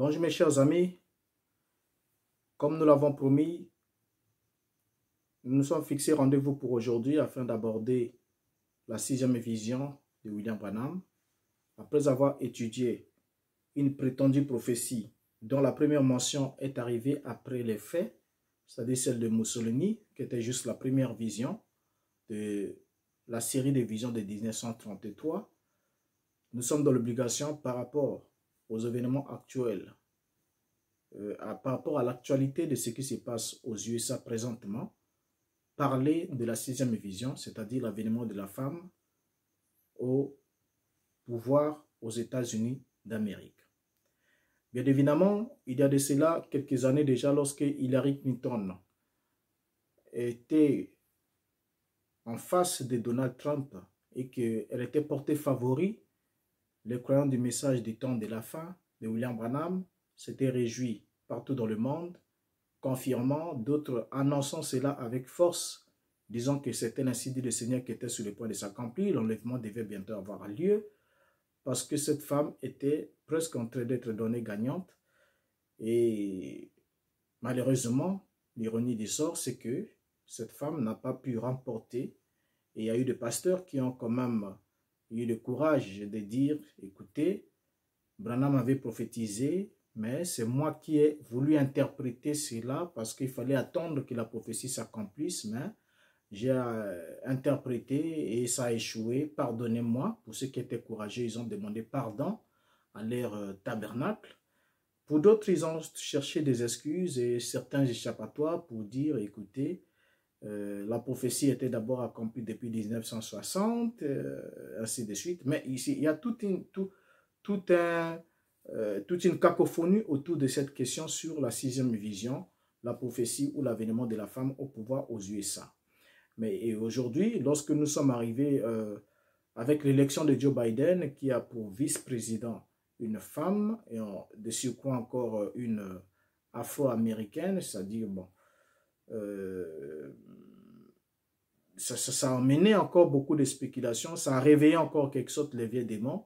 Bonjour mes chers amis, comme nous l'avons promis, nous nous sommes fixés rendez-vous pour aujourd'hui afin d'aborder la sixième vision de William Branham. Après avoir étudié une prétendue prophétie dont la première mention est arrivée après les faits, c'est-à-dire celle de Mussolini, qui était juste la première vision de la série des visions de 1933, nous sommes dans l'obligation par rapport aux événements actuels, euh, à, par rapport à l'actualité de ce qui se passe aux USA présentement, parler de la sixième vision, c'est-à-dire l'avènement de la femme au pouvoir aux États-Unis d'Amérique. Bien évidemment, il y a de cela quelques années déjà lorsque Hillary Clinton était en face de Donald Trump et qu'elle était portée favori les croyants du message du temps de la fin de William Branham s'étaient réjouis partout dans le monde, confirmant, d'autres annonçant cela avec force, disant que c'était l'incident du Seigneur qui était sur le point de s'accomplir, l'enlèvement devait bientôt avoir lieu, parce que cette femme était presque en train d'être donnée gagnante. Et malheureusement, l'ironie du sort, c'est que cette femme n'a pas pu remporter. Et il y a eu des pasteurs qui ont quand même eu le courage de dire, écoutez, Branham avait prophétisé, mais c'est moi qui ai voulu interpréter cela parce qu'il fallait attendre que la prophétie s'accomplisse, mais j'ai euh, interprété et ça a échoué. Pardonnez-moi. Pour ceux qui étaient courageux, ils ont demandé pardon à leur euh, tabernacle. Pour d'autres, ils ont cherché des excuses et certains échappatoires pour dire, écoutez, euh, la prophétie était d'abord accomplie depuis 1960, euh, ainsi de suite. Mais ici, il y a toute une, tout, un, euh, une cacophonie autour de cette question sur la sixième vision, la prophétie ou l'avènement de la femme au pouvoir aux USA. Mais aujourd'hui, lorsque nous sommes arrivés avec l'élection de Joe Biden, qui a pour vice-président une femme, et en de surcroît encore une afro-américaine, c'est-à-dire, bon, euh, ça, a emmené encore beaucoup de spéculations, ça a réveillé encore quelque sorte les vieux démons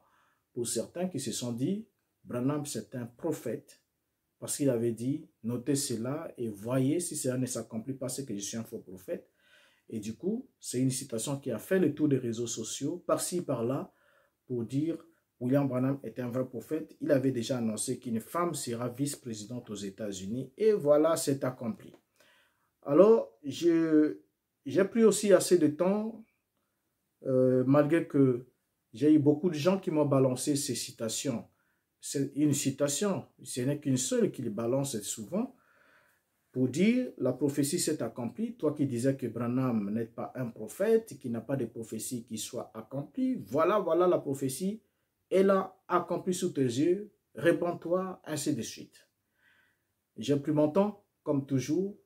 pour certains qui se sont dit, Branham c'est un prophète, parce qu'il avait dit, notez cela et voyez si cela ne s'accomplit pas, c'est que je suis un faux prophète. Et du coup, c'est une citation qui a fait le tour des réseaux sociaux, par-ci, par-là, pour dire, William Branham est un vrai prophète, il avait déjà annoncé qu'une femme sera vice-présidente aux États-Unis, et voilà, c'est accompli. Alors, j'ai pris aussi assez de temps, euh, malgré que j'ai eu beaucoup de gens qui m'ont balancé ces citations. C'est une citation, ce n'est qu'une seule qu'ils balancent souvent, pour dire la prophétie s'est accomplie. Toi qui disais que Branham n'est pas un prophète, qui n'a pas de prophétie qui soit accomplie, voilà, voilà la prophétie, elle a accompli sous tes yeux, réponds-toi, ainsi de suite. J'ai pris mon temps, comme toujours,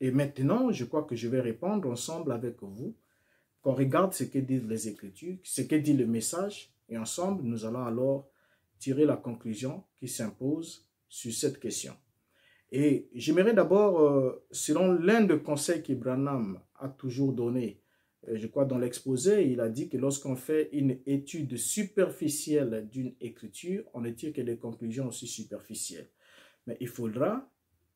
et maintenant, je crois que je vais répondre ensemble avec vous, qu'on regarde ce que disent les Écritures, ce que dit le message, et ensemble, nous allons alors tirer la conclusion qui s'impose sur cette question. Et j'aimerais d'abord, euh, selon l'un des conseils Branham a toujours donné, euh, je crois dans l'exposé, il a dit que lorsqu'on fait une étude superficielle d'une écriture, on ne tire que des conclusions aussi superficielles. Mais il faudra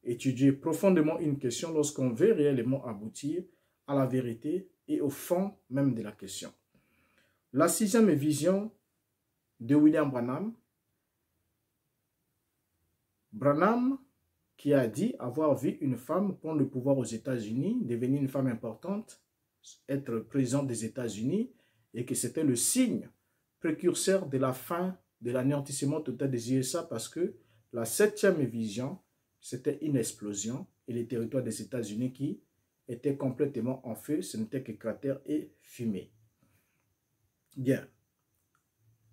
Étudier profondément une question lorsqu'on veut réellement aboutir à la vérité et au fond même de la question. La sixième vision de William Branham, Branham qui a dit avoir vu une femme prendre le pouvoir aux États-Unis, devenir une femme importante, être présente des États-Unis, et que c'était le signe précurseur de la fin de l'anéantissement total des USA parce que la septième vision c'était une explosion et les territoires des États-Unis qui était complètement en feu, ce n'était que cratère et fumée. Bien.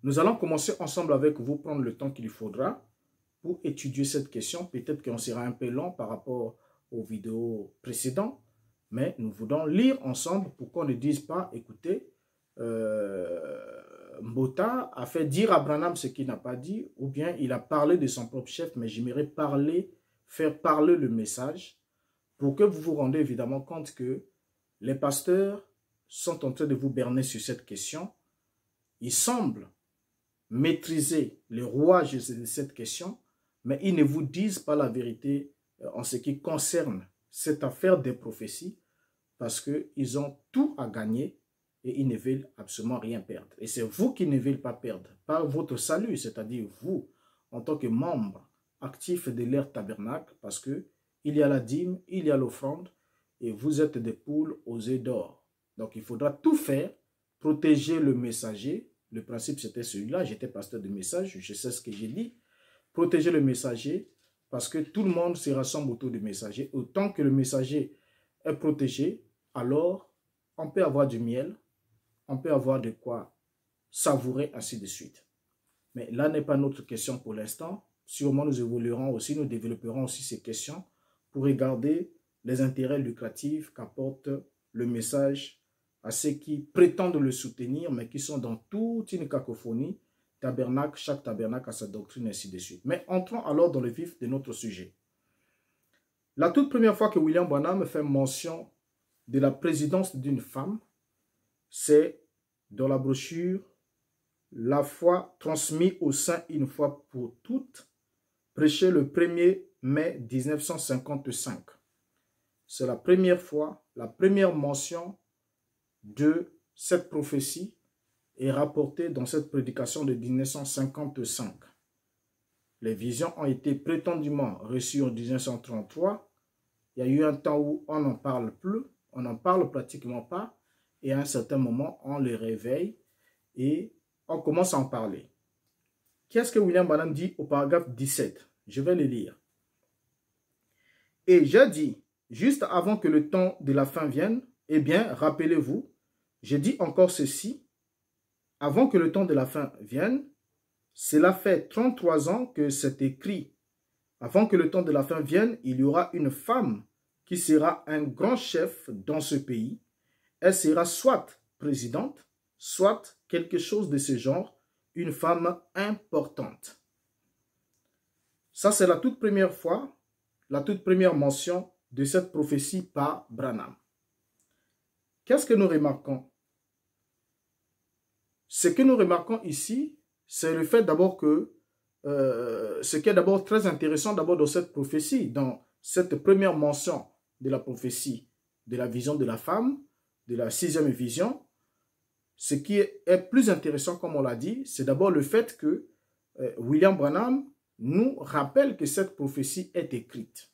Nous allons commencer ensemble avec vous, prendre le temps qu'il faudra pour étudier cette question. Peut-être qu'on sera un peu long par rapport aux vidéos précédentes, mais nous voulons lire ensemble pour qu'on ne dise pas, écoutez, euh, Mbota a fait dire à Branham ce qu'il n'a pas dit, ou bien il a parlé de son propre chef, mais j'aimerais parler faire parler le message pour que vous vous rendez évidemment compte que les pasteurs sont en train de vous berner sur cette question. Ils semblent maîtriser les rouages de cette question, mais ils ne vous disent pas la vérité euh, en ce qui concerne cette affaire des prophéties parce qu'ils ont tout à gagner et ils ne veulent absolument rien perdre. Et c'est vous qui ne veulent pas perdre par votre salut, c'est-à-dire vous, en tant que membre Actif de leur tabernacle parce que il y a la dîme, il y a l'offrande et vous êtes des poules aux d'or. Donc il faudra tout faire, protéger le messager. Le principe c'était celui-là, j'étais pasteur de message, je sais ce que j'ai dit. Protéger le messager parce que tout le monde se rassemble autour du messager. Autant que le messager est protégé, alors on peut avoir du miel, on peut avoir de quoi savourer ainsi de suite. Mais là n'est pas notre question pour l'instant. Sûrement, nous évoluerons aussi, nous développerons aussi ces questions pour regarder les intérêts lucratifs qu'apporte le message à ceux qui prétendent le soutenir, mais qui sont dans toute une cacophonie, tabernacle, chaque tabernacle a sa doctrine, ainsi de suite. Mais entrons alors dans le vif de notre sujet. La toute première fois que William Bonham fait mention de la présidence d'une femme, c'est dans la brochure La foi transmise au sein une fois pour toutes, prêché le 1er mai 1955. C'est la première fois, la première mention de cette prophétie est rapportée dans cette prédication de 1955. Les visions ont été prétendument reçues en 1933. Il y a eu un temps où on n'en parle plus, on n'en parle pratiquement pas, et à un certain moment, on les réveille et on commence à en parler. Qu'est-ce que William Branham dit au paragraphe 17 je vais le lire. Et j'ai dit, juste avant que le temps de la fin vienne, eh bien, rappelez-vous, j'ai dit encore ceci, avant que le temps de la fin vienne, cela fait 33 ans que c'est écrit. Avant que le temps de la fin vienne, il y aura une femme qui sera un grand chef dans ce pays. Elle sera soit présidente, soit quelque chose de ce genre, une femme importante. Ça, c'est la toute première fois, la toute première mention de cette prophétie par Branham. Qu'est-ce que nous remarquons Ce que nous remarquons ici, c'est le fait d'abord que, euh, ce qui est d'abord très intéressant d'abord dans cette prophétie, dans cette première mention de la prophétie, de la vision de la femme, de la sixième vision, ce qui est plus intéressant, comme on l'a dit, c'est d'abord le fait que euh, William Branham nous rappelle que cette prophétie est écrite.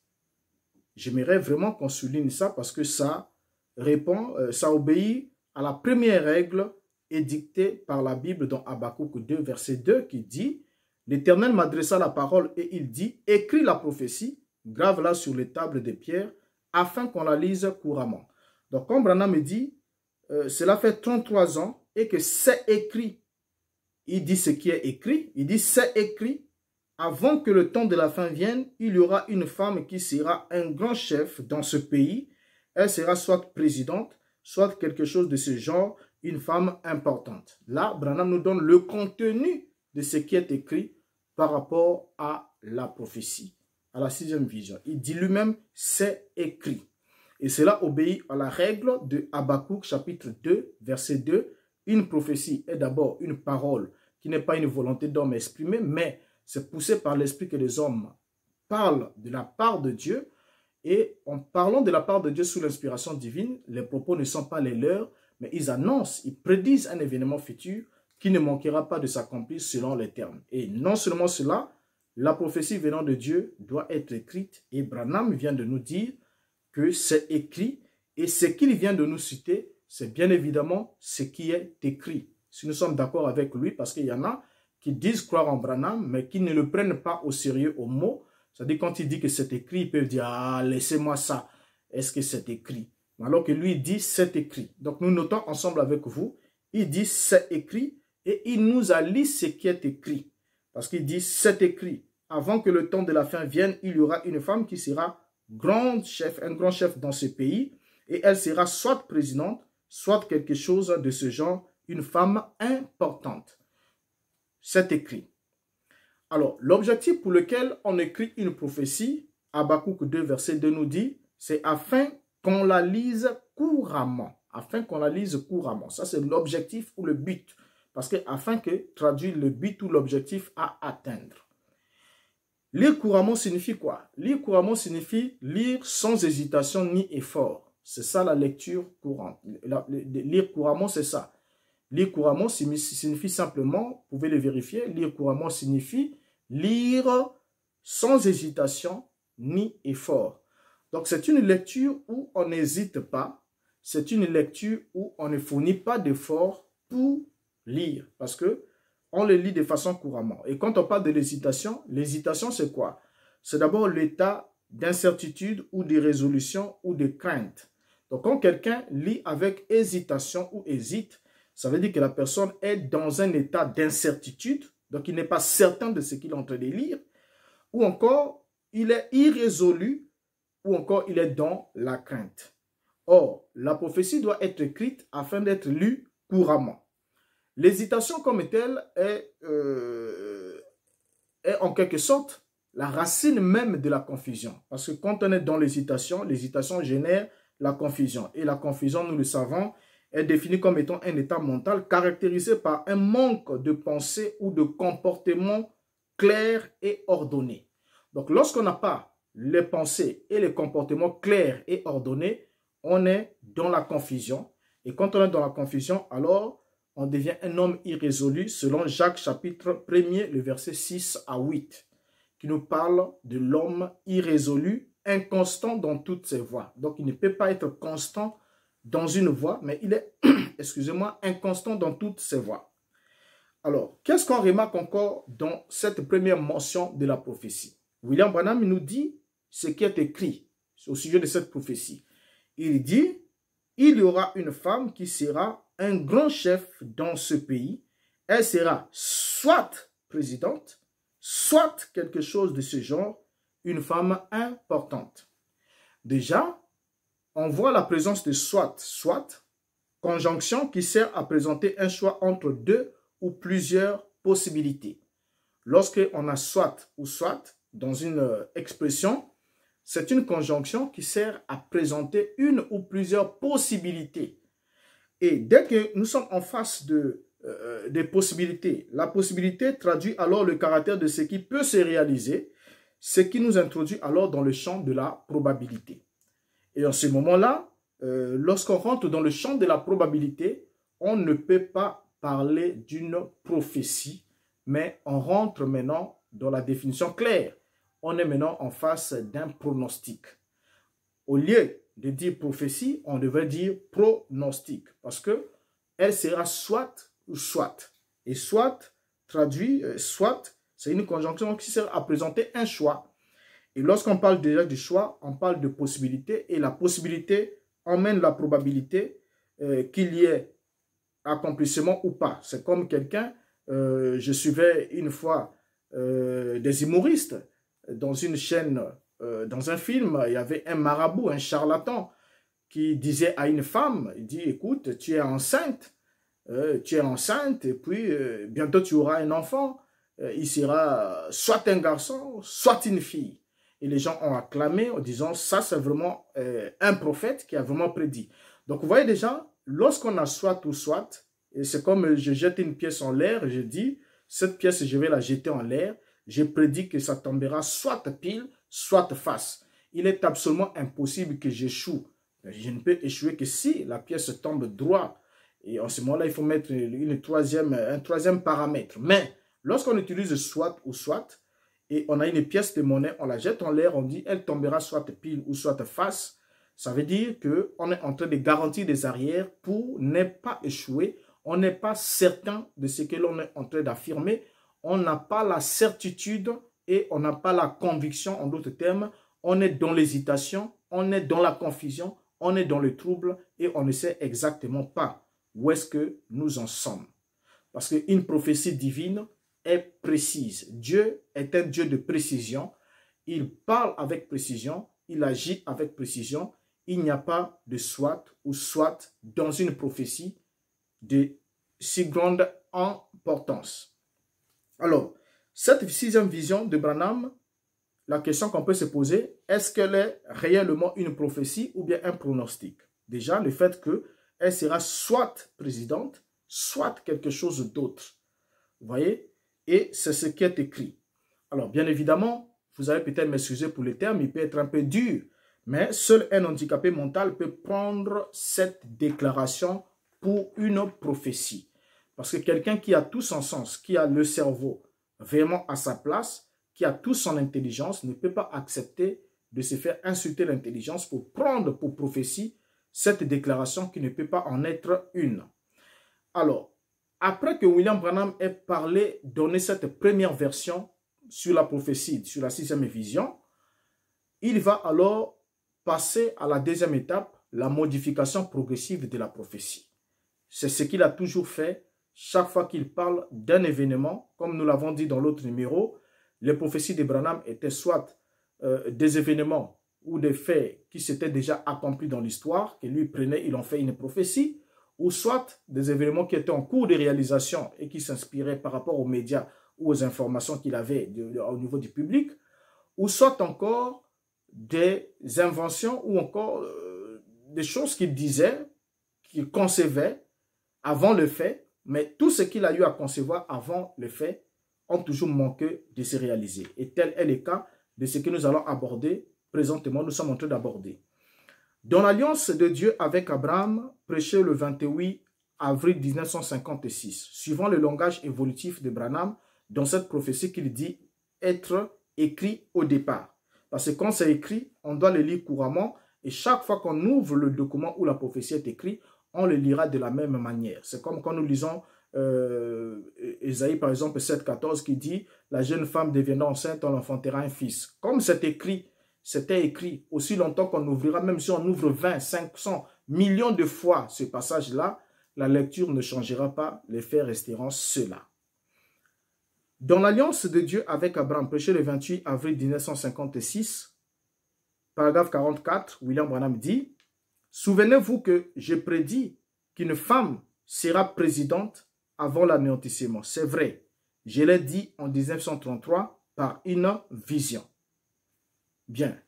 J'aimerais vraiment qu'on souligne ça parce que ça répond, euh, ça obéit à la première règle édictée par la Bible dans Habakkuk 2, verset 2, qui dit « L'Éternel m'adressa la parole et il dit « Écris la prophétie, grave-la sur les tables de pierre, afin qu'on la lise couramment. » Donc, comme Branham me dit, euh, cela fait 33 ans et que c'est écrit. Il dit ce qui est écrit, il dit c'est écrit, avant que le temps de la fin vienne, il y aura une femme qui sera un grand chef dans ce pays. Elle sera soit présidente, soit quelque chose de ce genre, une femme importante. Là, Branham nous donne le contenu de ce qui est écrit par rapport à la prophétie, à la sixième vision. Il dit lui-même, c'est écrit. Et cela obéit à la règle de Habakkuk chapitre 2, verset 2. Une prophétie est d'abord une parole qui n'est pas une volonté d'homme exprimée, mais c'est poussé par l'esprit que les hommes parlent de la part de Dieu. Et en parlant de la part de Dieu sous l'inspiration divine, les propos ne sont pas les leurs, mais ils annoncent, ils prédisent un événement futur qui ne manquera pas de s'accomplir selon les termes. Et non seulement cela, la prophétie venant de Dieu doit être écrite. Et Branham vient de nous dire que c'est écrit. Et ce qu'il vient de nous citer, c'est bien évidemment ce qui est écrit. Si nous sommes d'accord avec lui, parce qu'il y en a qui disent croire en Branham, mais qui ne le prennent pas au sérieux au mot. C'est-à-dire, quand il dit que c'est écrit, ils peuvent dire, ah, laissez-moi ça. Est-ce que c'est écrit? Alors que lui dit, c'est écrit. Donc, nous notons ensemble avec vous, il dit, c'est écrit, et il nous a lu ce qui est écrit. Parce qu'il dit, c'est écrit. Avant que le temps de la fin vienne, il y aura une femme qui sera grande chef, un grand chef dans ce pays, et elle sera soit présidente, soit quelque chose de ce genre, une femme importante c'est écrit. Alors, l'objectif pour lequel on écrit une prophétie, Abakouk 2, verset 2 nous dit, c'est afin qu'on la lise couramment. Afin qu'on la lise couramment. Ça, c'est l'objectif ou le but. Parce que afin que traduit le but ou l'objectif à atteindre. Lire couramment signifie quoi Lire couramment signifie lire sans hésitation ni effort. C'est ça la lecture courante. lire couramment, c'est ça. Lire couramment signifie simplement, vous pouvez le vérifier, lire couramment signifie lire sans hésitation ni effort. Donc c'est une lecture où on n'hésite pas, c'est une lecture où on ne fournit pas d'effort pour lire, parce que on le lit de façon couramment. Et quand on parle de l'hésitation, l'hésitation c'est quoi C'est d'abord l'état d'incertitude ou de résolution ou de crainte. Donc quand quelqu'un lit avec hésitation ou hésite, ça veut dire que la personne est dans un état d'incertitude, donc il n'est pas certain de ce qu'il est en train de lire, ou encore il est irrésolu, ou encore il est dans la crainte. Or, la prophétie doit être écrite afin d'être lue couramment. L'hésitation comme telle est, euh, est en quelque sorte la racine même de la confusion. Parce que quand on est dans l'hésitation, l'hésitation génère la confusion. Et la confusion, nous le savons, est défini comme étant un état mental caractérisé par un manque de pensée ou de comportement clair et ordonné. Donc lorsqu'on n'a pas les pensées et les comportements clairs et ordonnés, on est dans la confusion. Et quand on est dans la confusion, alors on devient un homme irrésolu selon Jacques chapitre 1er, le verset 6 à 8, qui nous parle de l'homme irrésolu, inconstant dans toutes ses voies. Donc il ne peut pas être constant dans une voie, mais il est, excusez-moi, inconstant dans toutes ses voix. Alors, qu'est-ce qu'on remarque encore dans cette première mention de la prophétie William Branham nous dit ce qui est écrit au sujet de cette prophétie. Il dit, il y aura une femme qui sera un grand chef dans ce pays. Elle sera soit présidente, soit quelque chose de ce genre, une femme importante. Déjà, on voit la présence de soit, soit, conjonction qui sert à présenter un choix entre deux ou plusieurs possibilités. Lorsqu'on a soit ou soit dans une euh, expression, c'est une conjonction qui sert à présenter une ou plusieurs possibilités. Et dès que nous sommes en face de, euh, des possibilités, la possibilité traduit alors le caractère de ce qui peut se réaliser, ce qui nous introduit alors dans le champ de la probabilité. Et en ce moment-là, euh, lorsqu'on rentre dans le champ de la probabilité, on ne peut pas parler d'une prophétie, mais on rentre maintenant dans la définition claire. On est maintenant en face d'un pronostic. Au lieu de dire prophétie, on devrait dire pronostic, parce que elle sera soit ou soit. Et soit traduit, euh, soit, c'est une conjonction qui sert à présenter un choix. Et lorsqu'on parle déjà du choix, on parle de possibilité et la possibilité emmène la probabilité euh, qu'il y ait accomplissement ou pas. C'est comme quelqu'un, euh, je suivais une fois euh, des humoristes dans une chaîne, dans un film, il y avait un marabout, un charlatan, qui disait à une femme, il dit, écoute, tu es enceinte, tu es enceinte, et puis bientôt tu auras un enfant, il sera soit un garçon, soit une fille. Et les gens ont acclamé en disant, ça c'est vraiment euh, un prophète qui a vraiment prédit. Donc vous voyez déjà, lorsqu'on a soit ou soit, c'est comme je jette une pièce en l'air, je dis, cette pièce, je vais la jeter en l'air, je prédis que ça tombera soit pile, soit face. Il est absolument impossible que j'échoue. Je ne peux échouer que si la pièce tombe droit. Et en ce moment-là, il faut mettre troisième, un troisième paramètre. Mais lorsqu'on utilise soit ou soit, et on a une pièce de monnaie, on la jette en l'air, on dit elle tombera soit pile ou soit face. Ça veut dire qu'on est en train de garantir des arrières pour ne pas échouer. On n'est pas certain de ce que l'on est en train d'affirmer. On n'a pas la certitude et on n'a pas la conviction, en d'autres termes. On est dans l'hésitation, on est dans la confusion, on est dans le trouble et on ne sait exactement pas où est-ce que nous en sommes. Parce qu'une prophétie divine, précise. Dieu est un Dieu de précision. Il parle avec précision, il agit avec précision. Il n'y a pas de soit ou soit dans une prophétie de si grande importance. Alors, cette sixième vision de Branham, la question qu'on peut se poser, est-ce qu'elle est réellement une prophétie ou bien un pronostic Déjà, le fait que elle sera soit présidente, soit quelque chose d'autre. Vous voyez et c'est ce qui est écrit. Alors, bien évidemment, vous allez peut-être m'excuser pour le terme, il peut être un peu dur, mais seul un handicapé mental peut prendre cette déclaration pour une prophétie. Parce que quelqu'un qui a tout son sens, qui a le cerveau vraiment à sa place, qui a toute son intelligence, ne peut pas accepter de se faire insulter l'intelligence pour prendre pour prophétie cette déclaration qui ne peut pas en être une. Alors, après que William Branham ait parlé, donné cette première version sur la prophétie, sur la sixième vision, il va alors passer à la deuxième étape, la modification progressive de la prophétie. C'est ce qu'il a toujours fait chaque fois qu'il parle d'un événement. Comme nous l'avons dit dans l'autre numéro, les prophéties de Branham étaient soit euh, des événements ou des faits qui s'étaient déjà accomplis dans l'histoire, que lui prenait, il en fait une prophétie, ou soit des événements qui étaient en cours de réalisation et qui s'inspiraient par rapport aux médias ou aux informations qu'il avait au niveau du public, ou soit encore des inventions ou encore euh, des choses qu'il disait, qu'il concevait avant le fait, mais tout ce qu'il a eu à concevoir avant le fait ont toujours manqué de se réaliser. Et tel est le cas de ce que nous allons aborder présentement, nous sommes en train d'aborder. Dans l'alliance de Dieu avec Abraham, prêché le 28 avril 1956, suivant le langage évolutif de Branham, dans cette prophétie qu'il dit être écrit au départ. Parce que quand c'est écrit, on doit le lire couramment et chaque fois qu'on ouvre le document où la prophétie est écrite, on le lira de la même manière. C'est comme quand nous lisons Esaïe euh, par exemple 7.14 qui dit « La jeune femme deviendra enceinte, on l'enfantera un fils ». Comme c'est écrit c'était écrit aussi longtemps qu'on ouvrira, même si on ouvre 20, 500, millions de fois ce passage-là, la lecture ne changera pas, les faits resteront ceux-là. Dans l'alliance de Dieu avec Abraham, prêché le 28 avril 1956, paragraphe 44, William Branham dit « Souvenez-vous que j'ai prédit qu'une femme sera présidente avant l'anéantissement. C'est vrai, je l'ai dit en 1933 par une vision. » Bien,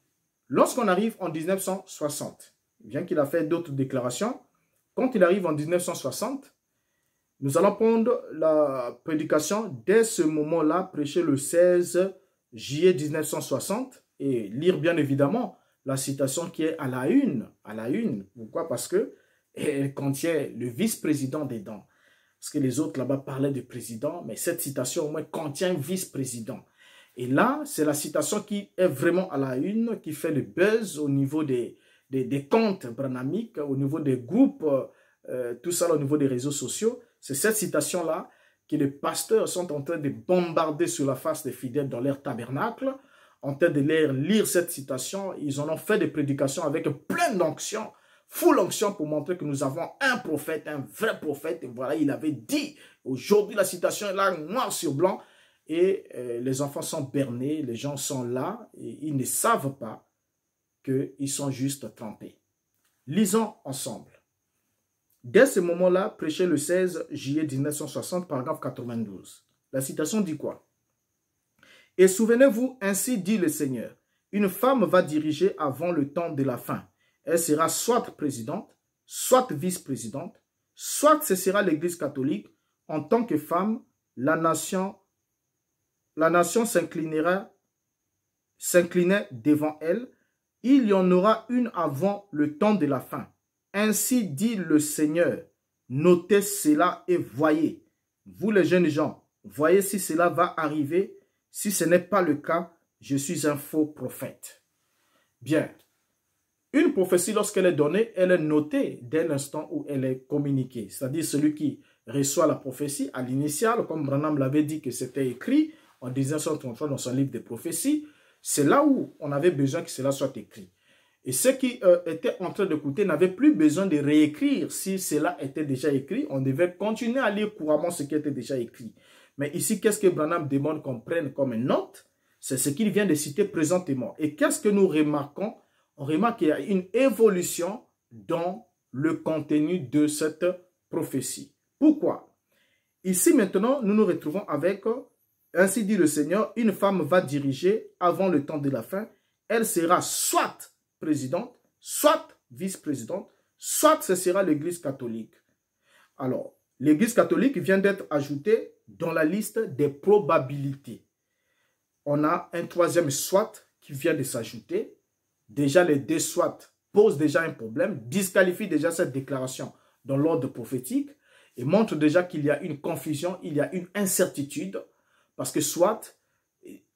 Lorsqu'on arrive en 1960, bien qu'il a fait d'autres déclarations, quand il arrive en 1960, nous allons prendre la prédication dès ce moment-là, prêcher le 16 juillet 1960 et lire bien évidemment la citation qui est à la une. À la une, pourquoi Parce que elle contient le vice-président des dents. Parce que les autres là-bas parlaient de président, mais cette citation au moins contient vice-président. Et là, c'est la citation qui est vraiment à la une, qui fait le buzz au niveau des, des, comptes branamiques, au niveau des groupes, euh, tout ça au niveau des réseaux sociaux. C'est cette citation-là que les pasteurs sont en train de bombarder sur la face des fidèles dans leur tabernacle, en train de leur lire cette citation. Ils en ont fait des prédications avec plein d'onction, full onction pour montrer que nous avons un prophète, un vrai prophète. Et voilà, il avait dit, aujourd'hui la citation est là, noir sur blanc et euh, les enfants sont bernés, les gens sont là, et ils ne savent pas qu'ils sont juste trompés. Lisons ensemble. Dès ce moment-là, prêchez le 16 juillet 1960, paragraphe 92. La citation dit quoi Et souvenez-vous, ainsi dit le Seigneur, une femme va diriger avant le temps de la fin. Elle sera soit présidente, soit vice-présidente, soit ce sera l'Église catholique en tant que femme, la nation la nation s'inclinera, s'inclinait devant elle, il y en aura une avant le temps de la fin. Ainsi dit le Seigneur, notez cela et voyez. Vous les jeunes gens, voyez si cela va arriver. Si ce n'est pas le cas, je suis un faux prophète. Bien. Une prophétie, lorsqu'elle est donnée, elle est notée dès l'instant où elle est communiquée. C'est-à-dire celui qui reçoit la prophétie à l'initiale, comme Branham l'avait dit que c'était écrit, en 1933 dans son livre de prophéties, c'est là où on avait besoin que cela soit écrit. Et ceux qui euh, étaient en train d'écouter n'avaient plus besoin de réécrire si cela était déjà écrit. On devait continuer à lire couramment ce qui était déjà écrit. Mais ici, qu'est-ce que Branham demande qu'on prenne comme une note C'est ce qu'il vient de citer présentement. Et qu'est-ce que nous remarquons On remarque qu'il y a une évolution dans le contenu de cette prophétie. Pourquoi Ici maintenant, nous nous retrouvons avec ainsi dit le Seigneur, une femme va diriger avant le temps de la fin. Elle sera soit présidente, soit vice-présidente, soit ce sera l'Église catholique. Alors, l'Église catholique vient d'être ajoutée dans la liste des probabilités. On a un troisième soit qui vient de s'ajouter. Déjà, les deux soit posent déjà un problème, disqualifient déjà cette déclaration dans l'ordre prophétique et montrent déjà qu'il y a une confusion, il y a une incertitude parce que soit,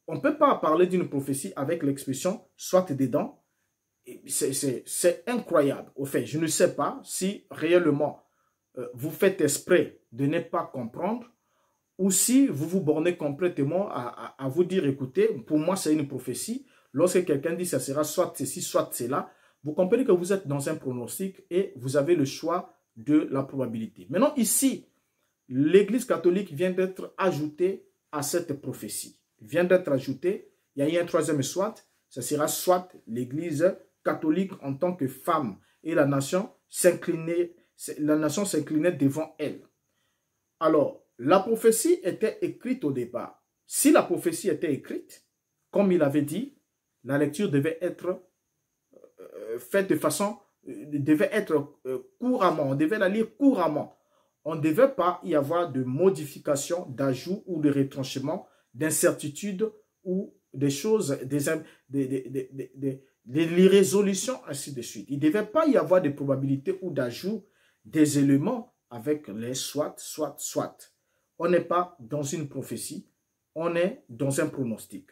on ne peut pas parler d'une prophétie avec l'expression soit dedans. C'est incroyable. Au fait, je ne sais pas si réellement euh, vous faites esprit de ne pas comprendre ou si vous vous bornez complètement à, à vous dire, écoutez, pour moi c'est une prophétie. Lorsque quelqu'un dit ça sera soit ceci, soit cela, vous comprenez que vous êtes dans un pronostic et vous avez le choix de la probabilité. Maintenant, ici, l'Église catholique vient d'être ajoutée à cette prophétie. vient d'être ajouté, il y a eu un troisième soit, ce sera soit l'Église catholique en tant que femme et la nation s'incliner la nation s'inclinait devant elle. Alors, la prophétie était écrite au départ. Si la prophétie était écrite, comme il avait dit, la lecture devait être euh, faite de façon, euh, devait être euh, couramment, devait la lire couramment on ne devait pas y avoir de modification, d'ajout ou de retranchement, d'incertitude ou des choses, des, des, ainsi de suite. Il ne devait pas y avoir de probabilité ou d'ajout des éléments avec les soit, soit, soit. On n'est pas dans une prophétie, on est dans un pronostic.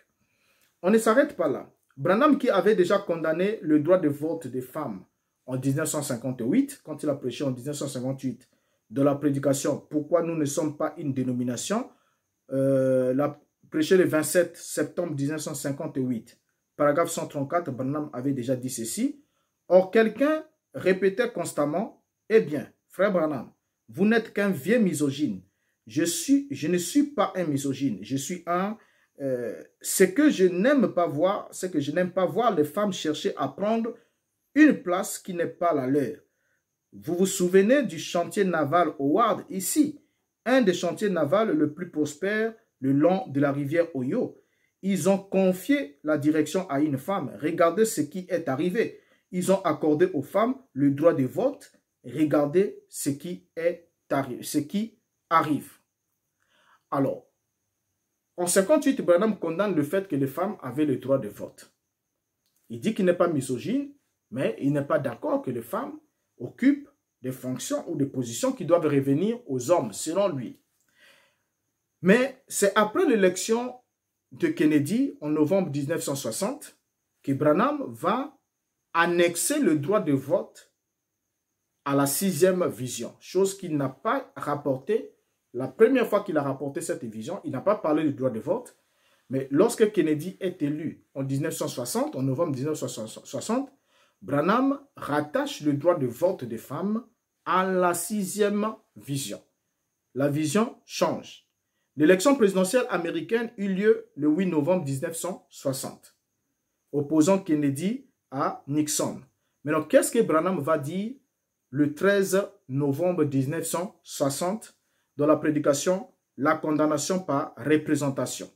On ne s'arrête pas là. Branham, qui avait déjà condamné le droit de vote des femmes en 1958, quand il a prêché en 1958, de la prédication. Pourquoi nous ne sommes pas une dénomination euh, La prêchée le 27 septembre 1958, paragraphe 134, Branham avait déjà dit ceci. Or, quelqu'un répétait constamment, « Eh bien, frère Branham, vous n'êtes qu'un vieux misogyne. Je, suis, je ne suis pas un misogyne, je suis un... Euh, ce que je n'aime pas voir, c'est que je n'aime pas voir les femmes chercher à prendre une place qui n'est pas la leur. Vous vous souvenez du chantier naval Howard ici, un des chantiers navals le plus prospère le long de la rivière Oyo. Ils ont confié la direction à une femme. Regardez ce qui est arrivé. Ils ont accordé aux femmes le droit de vote. Regardez ce qui est arrivé, ce qui arrive. Alors, en 58, Branham condamne le fait que les femmes avaient le droit de vote. Il dit qu'il n'est pas misogyne, mais il n'est pas d'accord que les femmes occupent des fonctions ou des positions qui doivent revenir aux hommes, selon lui. Mais c'est après l'élection de Kennedy en novembre 1960 que Branham va annexer le droit de vote à la sixième vision, chose qu'il n'a pas rapportée. La première fois qu'il a rapporté cette vision, il n'a pas parlé du droit de vote, mais lorsque Kennedy est élu en 1960, en novembre 1960, Branham rattache le droit de vote des femmes à la sixième vision. La vision change. L'élection présidentielle américaine eut lieu le 8 novembre 1960, opposant Kennedy à Nixon. Mais alors, qu'est-ce que Branham va dire le 13 novembre 1960 dans la prédication La condamnation par représentation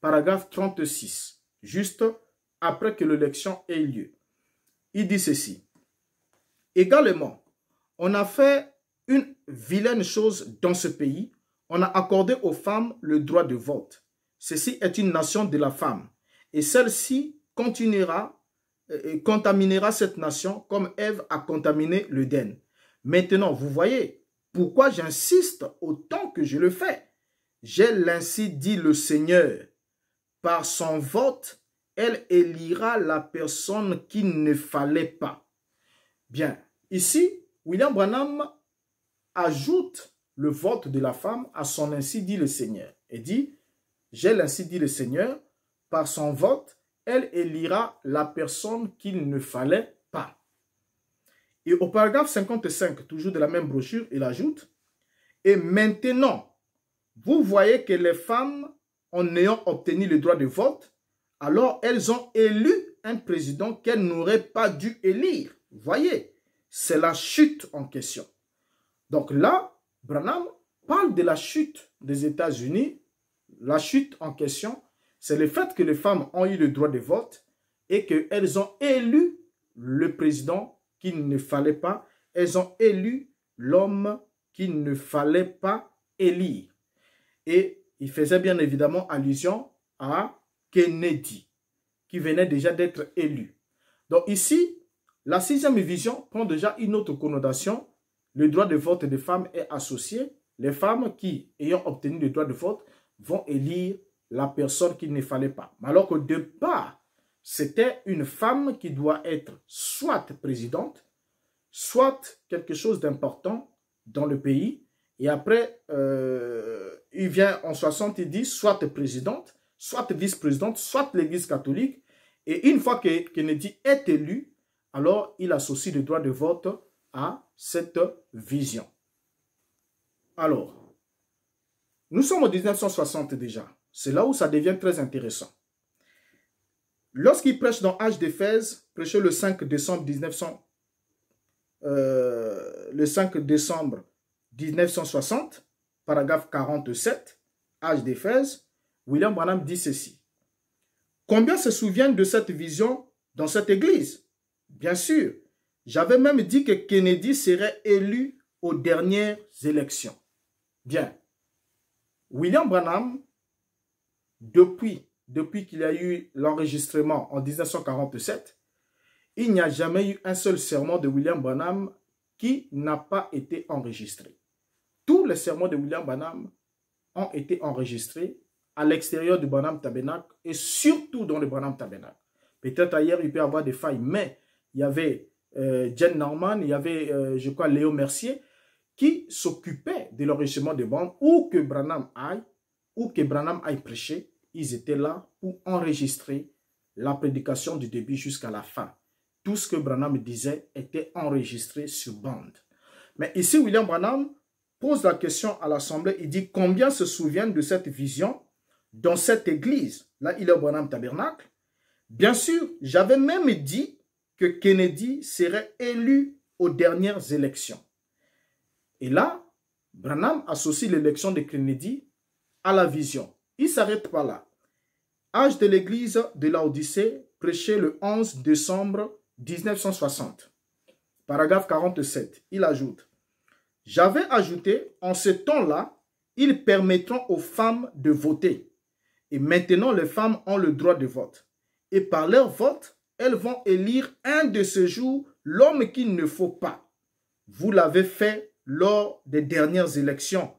Paragraphe 36, juste après que l'élection ait lieu il dit ceci. Également, on a fait une vilaine chose dans ce pays. On a accordé aux femmes le droit de vote. Ceci est une nation de la femme. Et celle-ci continuera euh, et contaminera cette nation comme Ève a contaminé l'Éden. Maintenant, vous voyez pourquoi j'insiste autant que je le fais. J'ai l'ainsi dit le Seigneur. Par son vote, elle élira la personne qu'il ne fallait pas. Bien, ici, William Branham ajoute le vote de la femme à son ainsi dit le Seigneur et dit, j'ai ainsi dit le Seigneur, par son vote, elle élira la personne qu'il ne fallait pas. Et au paragraphe 55, toujours de la même brochure, il ajoute, et maintenant, vous voyez que les femmes, en ayant obtenu le droit de vote, alors elles ont élu un président qu'elles n'auraient pas dû élire. Voyez, c'est la chute en question. Donc là, Branham parle de la chute des États-Unis. La chute en question, c'est le fait que les femmes ont eu le droit de vote et qu'elles ont élu le président qu'il ne fallait pas. Elles ont élu l'homme qu'il ne fallait pas élire. Et il faisait bien évidemment allusion à Kennedy, qui venait déjà d'être élu. Donc ici, la sixième vision prend déjà une autre connotation. Le droit de vote des femmes est associé. Les femmes qui, ayant obtenu le droit de vote, vont élire la personne qu'il ne fallait pas. Mais alors qu'au départ, c'était une femme qui doit être soit présidente, soit quelque chose d'important dans le pays. Et après, euh, il vient en 70, soit présidente, soit vice-présidente, soit l'Église catholique. Et une fois que Kennedy est élu, alors il associe le droit de vote à cette vision. Alors, nous sommes en 1960 déjà. C'est là où ça devient très intéressant. Lorsqu'il prêche dans H d'Éphèse, prêché le 5 décembre euh, le 5 décembre 1960, paragraphe 47, H d'Éphèse, William Branham dit ceci. Combien se souviennent de cette vision dans cette église Bien sûr, j'avais même dit que Kennedy serait élu aux dernières élections. Bien. William Branham, depuis, depuis qu'il y a eu l'enregistrement en 1947, il n'y a jamais eu un seul serment de William Branham qui n'a pas été enregistré. Tous les sermons de William Branham ont été enregistrés à l'extérieur du Branham Tabernacle et surtout dans le Branham Tabernacle. Peut-être ailleurs, il peut y avoir des failles, mais il y avait euh, Jen Norman, il y avait, euh, je crois, Léo Mercier, qui s'occupaient de l'enregistrement des bandes où que Branham aille, ou que Branham aille prêcher, ils étaient là pour enregistrer la prédication du début jusqu'à la fin. Tout ce que Branham disait était enregistré sur bande. Mais ici, William Branham pose la question à l'Assemblée, il dit combien se souviennent de cette vision dans cette église, là, il est au Bonham Tabernacle, bien sûr, j'avais même dit que Kennedy serait élu aux dernières élections. Et là, Branham associe l'élection de Kennedy à la vision. Il ne s'arrête pas là. Âge de l'église de l'Odyssée, prêché le 11 décembre 1960. Paragraphe 47. Il ajoute J'avais ajouté, en ce temps-là, ils permettront aux femmes de voter. Et maintenant, les femmes ont le droit de vote. Et par leur vote, elles vont élire un de ces jours l'homme qu'il ne faut pas. Vous l'avez fait lors des dernières élections.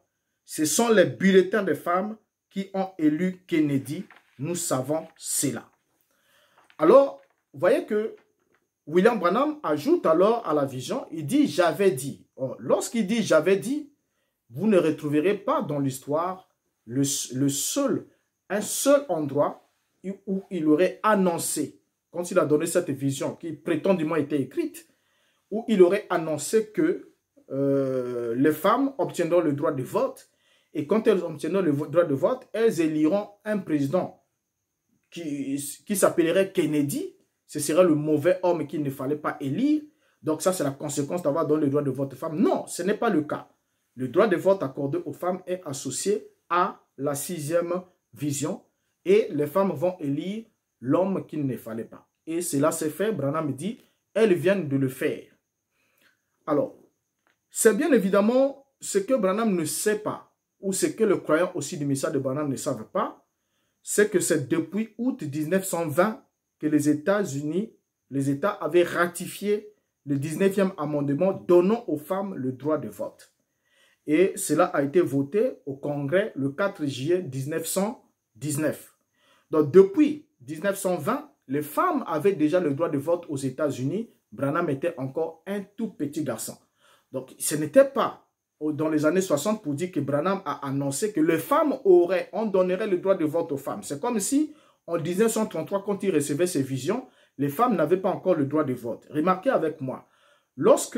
Ce sont les bulletins des femmes qui ont élu Kennedy. Nous savons cela. Alors, vous voyez que William Branham ajoute alors à la vision, il dit j'avais dit. Lorsqu'il dit j'avais dit, vous ne retrouverez pas dans l'histoire le seul un seul endroit où il aurait annoncé, quand il a donné cette vision qui prétendument était écrite, où il aurait annoncé que euh, les femmes obtiendront le droit de vote et quand elles obtiendront le droit de vote, elles éliront un président qui, qui s'appellerait Kennedy. Ce serait le mauvais homme qu'il ne fallait pas élire. Donc ça, c'est la conséquence d'avoir donné le droit de vote aux femmes. Non, ce n'est pas le cas. Le droit de vote accordé aux femmes est associé à la sixième vision, et les femmes vont élire l'homme qu'il ne fallait pas. Et cela s'est fait, Branham dit, elles viennent de le faire. Alors, c'est bien évidemment ce que Branham ne sait pas, ou ce que le croyant aussi du message de Branham ne savent pas, c'est que c'est depuis août 1920 que les États-Unis, les États avaient ratifié le 19e amendement donnant aux femmes le droit de vote et cela a été voté au Congrès le 4 juillet 1919. Donc depuis 1920, les femmes avaient déjà le droit de vote aux États-Unis. Branham était encore un tout petit garçon. Donc ce n'était pas dans les années 60 pour dire que Branham a annoncé que les femmes auraient, on donnerait le droit de vote aux femmes. C'est comme si en 1933, quand il recevait ses visions, les femmes n'avaient pas encore le droit de vote. Remarquez avec moi, lorsque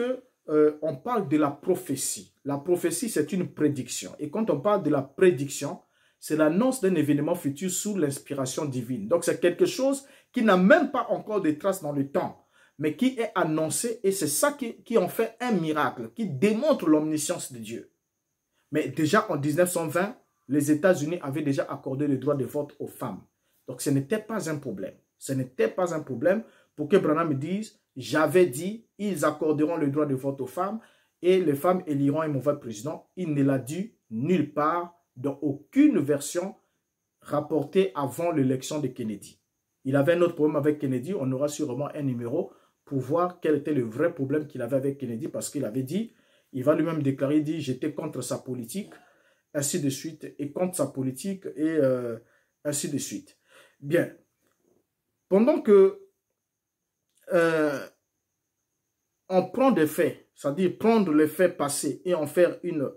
euh, on parle de la prophétie. La prophétie, c'est une prédiction. Et quand on parle de la prédiction, c'est l'annonce d'un événement futur sous l'inspiration divine. Donc, c'est quelque chose qui n'a même pas encore de traces dans le temps, mais qui est annoncé et c'est ça qui, qui en fait un miracle, qui démontre l'omniscience de Dieu. Mais déjà en 1920, les États-Unis avaient déjà accordé le droit de vote aux femmes. Donc, ce n'était pas un problème. Ce n'était pas un problème pour que Branham me dise j'avais dit, ils accorderont le droit de vote aux femmes et les femmes éliront un mauvais président. Il ne l'a dit nulle part dans aucune version rapportée avant l'élection de Kennedy. Il avait un autre problème avec Kennedy. On aura sûrement un numéro pour voir quel était le vrai problème qu'il avait avec Kennedy parce qu'il avait dit, il va lui-même déclarer, il dit j'étais contre sa politique, ainsi de suite, et contre sa politique, et euh, ainsi de suite. Bien. Pendant que euh, on prend des faits, c'est-à-dire prendre les faits passés et en faire une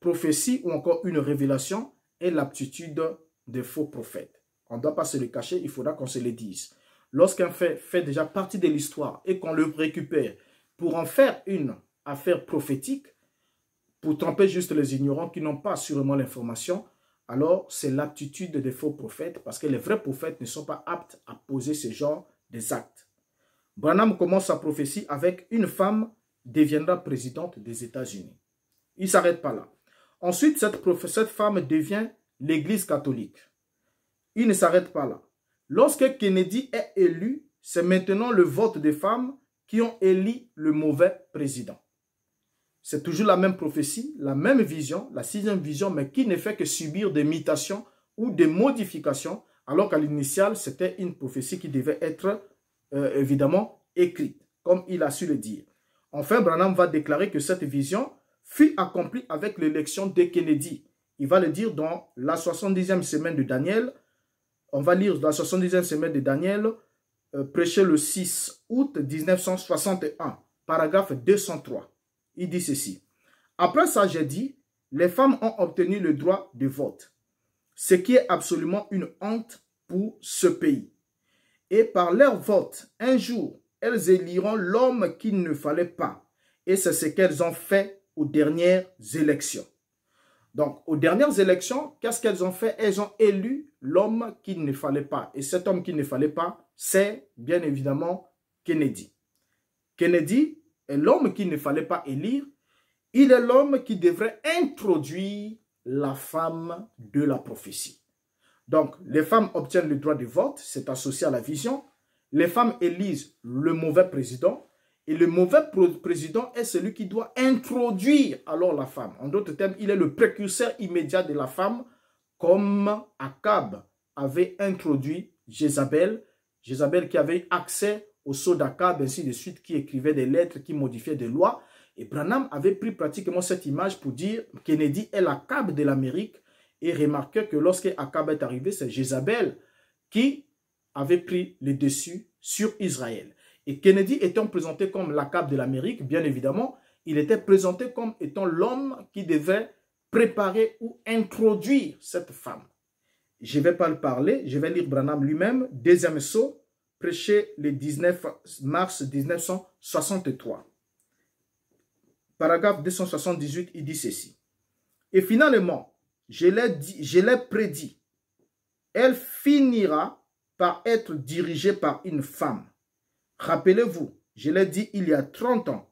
prophétie ou encore une révélation est l'aptitude des faux prophètes. On ne doit pas se le cacher, il faudra qu'on se le dise. Lorsqu'un fait fait déjà partie de l'histoire et qu'on le récupère pour en faire une affaire prophétique, pour tromper juste les ignorants qui n'ont pas sûrement l'information, alors c'est l'aptitude des faux prophètes parce que les vrais prophètes ne sont pas aptes à poser ce genre d'actes. Branham commence sa prophétie avec une femme deviendra présidente des États-Unis. Il ne s'arrête pas là. Ensuite, cette, femme devient l'Église catholique. Il ne s'arrête pas là. Lorsque Kennedy est élu, c'est maintenant le vote des femmes qui ont élu le mauvais président. C'est toujours la même prophétie, la même vision, la sixième vision, mais qui ne fait que subir des mutations ou des modifications, alors qu'à l'initial, c'était une prophétie qui devait être euh, évidemment écrite, comme il a su le dire. Enfin, Branham va déclarer que cette vision fut accomplie avec l'élection de Kennedy. Il va le dire dans la 70e semaine de Daniel. On va lire la 70e semaine de Daniel, euh, prêché le 6 août 1961, paragraphe 203. Il dit ceci. Après ça, j'ai dit, les femmes ont obtenu le droit de vote, ce qui est absolument une honte pour ce pays et par leur vote, un jour, elles éliront l'homme qu'il ne fallait pas. Et c'est ce qu'elles ont fait aux dernières élections. Donc, aux dernières élections, qu'est-ce qu'elles ont fait Elles ont élu l'homme qu'il ne fallait pas. Et cet homme qu'il ne fallait pas, c'est bien évidemment Kennedy. Kennedy est l'homme qu'il ne fallait pas élire. Il est l'homme qui devrait introduire la femme de la prophétie. Donc, les femmes obtiennent le droit de vote, c'est associé à la vision. Les femmes élisent le mauvais président. Et le mauvais président est celui qui doit introduire alors la femme. En d'autres termes, il est le précurseur immédiat de la femme, comme Akab avait introduit Jézabel. Jézabel qui avait accès au sceau d'Akab, ainsi de suite, qui écrivait des lettres, qui modifiait des lois. Et Branham avait pris pratiquement cette image pour dire Kennedy est la Cab de l'Amérique et remarquez que lorsque Akab est arrivé, c'est Jézabel qui avait pris le dessus sur Israël. Et Kennedy étant présenté comme l'Akab de l'Amérique, bien évidemment, il était présenté comme étant l'homme qui devait préparer ou introduire cette femme. Je ne vais pas le parler, je vais lire Branham lui-même, deuxième saut, prêché le 19 mars 1963. Paragraphe 278, il dit ceci. Et finalement, je l'ai prédit, elle finira par être dirigée par une femme. Rappelez-vous, je l'ai dit il y a 30 ans.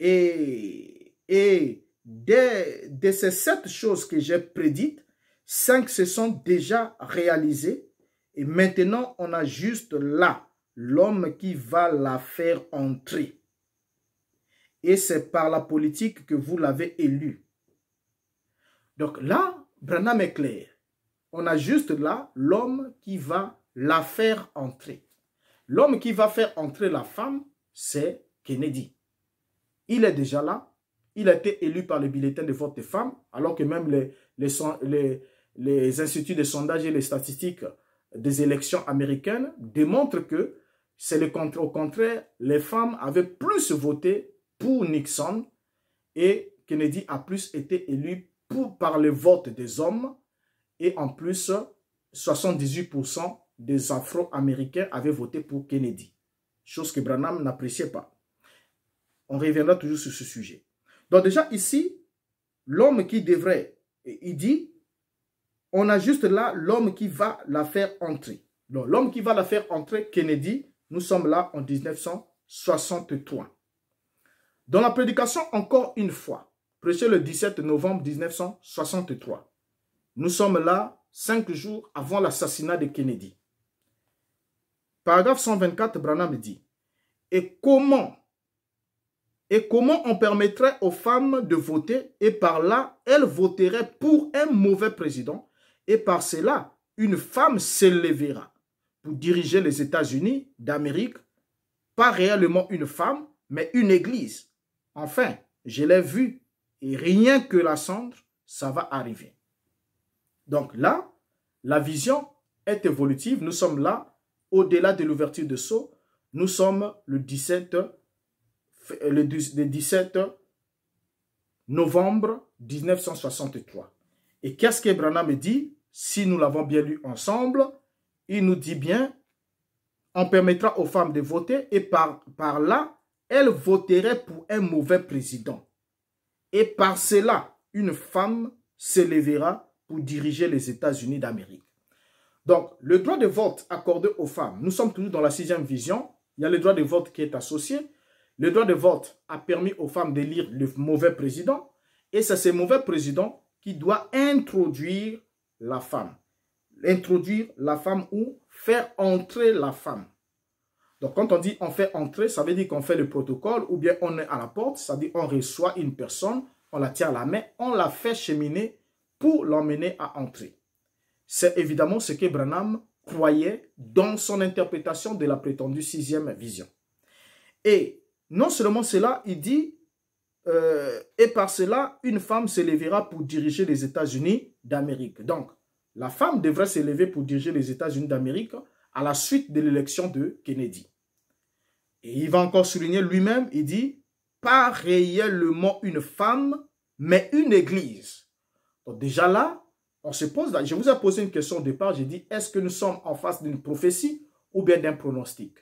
Et, et de, ces sept choses que j'ai prédites, cinq se sont déjà réalisées. Et maintenant, on a juste là l'homme qui va la faire entrer. Et c'est par la politique que vous l'avez élue donc là, Branham est clair. On a juste là l'homme qui va la faire entrer. L'homme qui va faire entrer la femme, c'est Kennedy. Il est déjà là. Il a été élu par le bulletin de vote des femmes, alors que même les, les, instituts de sondage et les statistiques des élections américaines démontrent que c'est le contraire. Au contraire, les femmes avaient plus voté pour Nixon et Kennedy a plus été élu par le vote des hommes et en plus, 78% des Afro-Américains avaient voté pour Kennedy, chose que Branham n'appréciait pas. On reviendra toujours sur ce sujet. Donc déjà ici, l'homme qui devrait, il dit, on a juste là l'homme qui va la faire entrer. Donc l'homme qui va la faire entrer, Kennedy, nous sommes là en 1963. Dans la prédication, encore une fois, prêché le 17 novembre 1963. Nous sommes là cinq jours avant l'assassinat de Kennedy. Paragraphe 124, Branham dit Et comment et comment on permettrait aux femmes de voter et par là, elles voteraient pour un mauvais président et par cela, une femme s'élèvera pour diriger les États-Unis d'Amérique. Pas réellement une femme, mais une église. Enfin, je l'ai vu et rien que la cendre, ça va arriver. Donc là, la vision est évolutive. Nous sommes là, au-delà de l'ouverture de Sceaux. Nous sommes le 17, euh, le novembre 1963. Et qu'est-ce que me dit Si nous l'avons bien lu ensemble, il nous dit bien, on permettra aux femmes de voter et par, par là, elles voteraient pour un mauvais président. Et par cela, une femme s'élèvera pour diriger les États-Unis d'Amérique. Donc, le droit de vote accordé aux femmes, nous sommes toujours dans la sixième vision, il y a le droit de vote qui est associé. Le droit de vote a permis aux femmes d'élire le mauvais président, et c'est ce mauvais président qui doit introduire la femme. Introduire la femme ou faire entrer la femme. Donc, quand on dit on fait entrer, ça veut dire qu'on fait le protocole ou bien on est à la porte, ça veut dire on reçoit une personne, on la tient à la main, on la fait cheminer pour l'emmener à entrer. C'est évidemment ce que Branham croyait dans son interprétation de la prétendue sixième vision. Et non seulement cela, il dit, euh, et par cela, une femme s'élèvera pour diriger les États-Unis d'Amérique. Donc, la femme devrait s'élever pour diriger les États-Unis d'Amérique à la suite de l'élection de Kennedy. Et il va encore souligner lui-même, il dit, pas réellement une femme, mais une église. Donc déjà là, on se pose, je vous ai posé une question au départ, j'ai dit, est-ce que nous sommes en face d'une prophétie ou bien d'un pronostic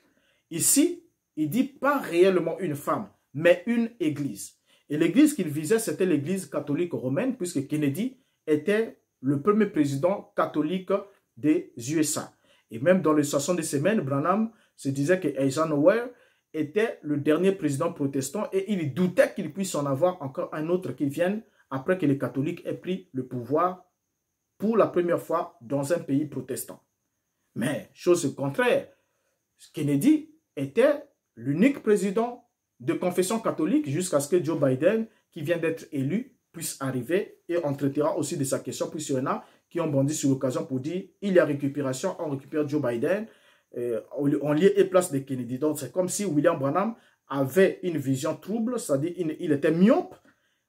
Ici, il dit pas réellement une femme, mais une église. Et l'église qu'il visait, c'était l'église catholique romaine, puisque Kennedy était le premier président catholique des USA. Et même dans les 60 semaines, Branham se disait que Eisenhower était le dernier président protestant et il doutait qu'il puisse en avoir encore un autre qui vienne après que les catholiques aient pris le pouvoir pour la première fois dans un pays protestant. Mais, chose contraire, Kennedy était l'unique président de confession catholique jusqu'à ce que Joe Biden, qui vient d'être élu, puisse arriver et on traitera aussi de sa question puisqu'il y en a qui ont bondi sur l'occasion pour dire il y a récupération, on récupère Joe Biden, en euh, lieu et place de Kennedy. Donc, c'est comme si William Branham avait une vision trouble, c'est-à-dire il était myope.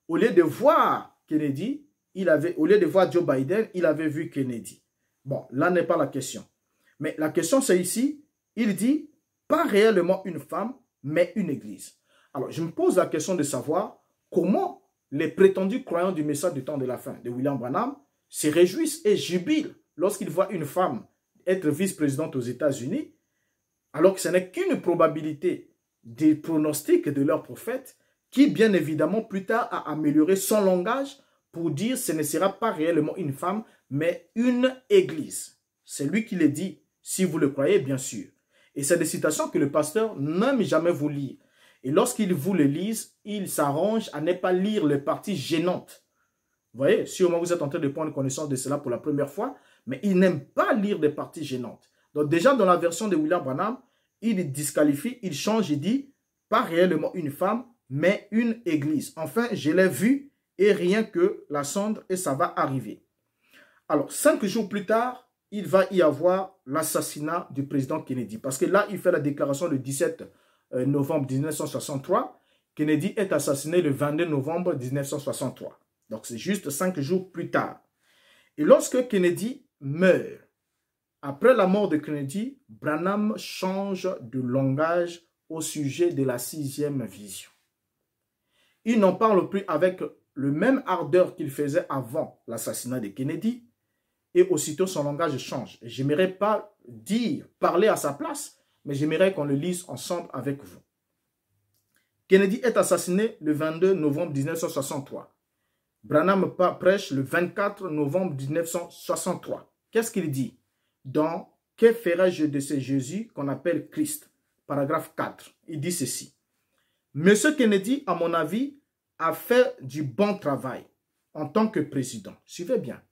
Au lieu de voir Kennedy, il avait, au lieu de voir Joe Biden, il avait vu Kennedy. Bon, là n'est pas la question. Mais la question, c'est ici, il dit, pas réellement une femme, mais une église. Alors, je me pose la question de savoir comment les prétendus croyants du message du temps de la fin de William Branham se réjouissent et jubilent lorsqu'ils voient une femme être vice-présidente aux États-Unis, alors que ce n'est qu'une probabilité des pronostics de leur prophète, qui bien évidemment plus tard a amélioré son langage pour dire ce ne sera pas réellement une femme, mais une église. C'est lui qui le dit, si vous le croyez bien sûr. Et c'est des citations que le pasteur n'aime jamais vous lire. Et lorsqu'il vous les lise, il s'arrange à ne pas lire les parties gênantes. Vous voyez, si vous êtes en train de prendre connaissance de cela pour la première fois, mais il n'aime pas lire des parties gênantes. Donc déjà dans la version de William Branham, il disqualifie, il change, il dit pas réellement une femme, mais une église. Enfin, je l'ai vu et rien que la cendre et ça va arriver. Alors, cinq jours plus tard, il va y avoir l'assassinat du président Kennedy. Parce que là, il fait la déclaration le 17 euh, novembre 1963. Kennedy est assassiné le 22 novembre 1963. Donc, c'est juste cinq jours plus tard. Et lorsque Kennedy meurt. Après la mort de Kennedy, Branham change de langage au sujet de la sixième vision. Il n'en parle plus avec le même ardeur qu'il faisait avant l'assassinat de Kennedy, et aussitôt son langage change. J'aimerais pas dire, parler à sa place, mais j'aimerais qu'on le lise ensemble avec vous. Kennedy est assassiné le 22 novembre 1963. Branham prêche le 24 novembre 1963. Qu'est-ce qu'il dit dans « que ferai-je de ce Jésus qu'on appelle Christ Paragraphe 4. Il dit ceci. Monsieur Kennedy, à mon avis, a fait du bon travail en tant que président. Suivez bien.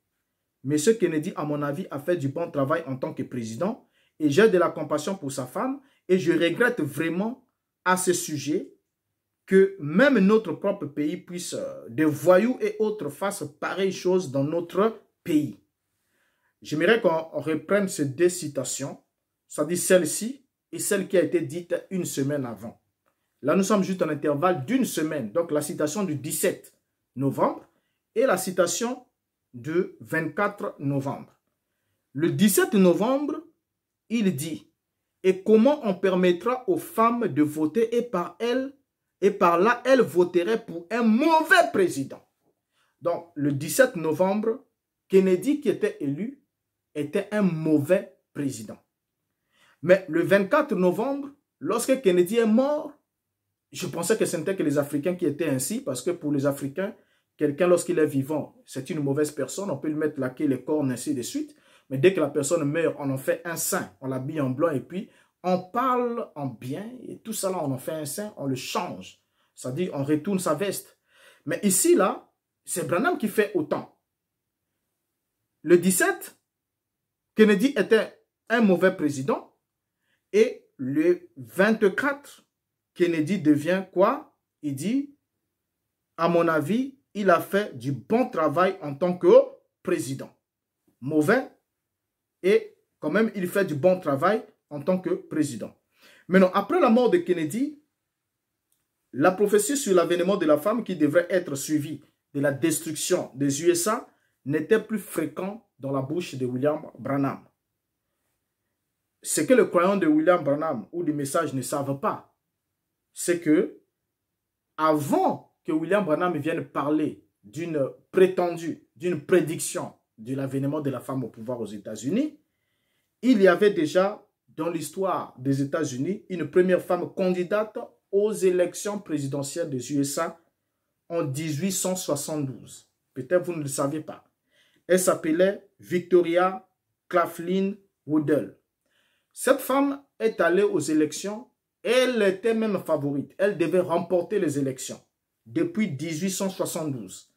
Monsieur Kennedy, à mon avis, a fait du bon travail en tant que président et j'ai de la compassion pour sa femme et je regrette vraiment à ce sujet que même notre propre pays puisse, euh, des voyous et autres, fassent pareille chose dans notre pays. J'aimerais qu'on reprenne ces deux citations, c'est-à-dire celle-ci et celle qui a été dite une semaine avant. Là, nous sommes juste en intervalle d'une semaine, donc la citation du 17 novembre et la citation du 24 novembre. Le 17 novembre, il dit et comment on permettra aux femmes de voter et par elles, et par là, elles voteraient pour un mauvais président. Donc, le 17 novembre, Kennedy, qui était élu, était un mauvais président. Mais le 24 novembre, lorsque Kennedy est mort, je pensais que ce n'était que les Africains qui étaient ainsi, parce que pour les Africains, quelqu'un, lorsqu'il est vivant, c'est une mauvaise personne, on peut lui mettre laquer les cornes, ainsi de suite. Mais dès que la personne meurt, on en fait un saint, on l'habille en blanc et puis on parle en bien et tout ça là, on en fait un saint, on le change. C'est-à-dire, on retourne sa veste. Mais ici, là, c'est Branham qui fait autant. Le 17, Kennedy était un mauvais président et le 24, Kennedy devient quoi Il dit, à mon avis, il a fait du bon travail en tant que président. Mauvais et quand même, il fait du bon travail en tant que président. Maintenant, après la mort de Kennedy, la prophétie sur l'avènement de la femme qui devrait être suivie de la destruction des USA n'était plus fréquente dans la bouche de William Branham. Ce que le croyants de William Branham ou du message ne savent pas, c'est que avant que William Branham vienne parler d'une prétendue, d'une prédiction de l'avènement de la femme au pouvoir aux États-Unis, il y avait déjà dans l'histoire des États-Unis une première femme candidate aux élections présidentielles des USA en 1872. Peut-être vous ne le savez pas. Elle s'appelait Victoria Claflin Woodell. Cette femme est allée aux élections. Elle était même favorite. Elle devait remporter les élections depuis 1872.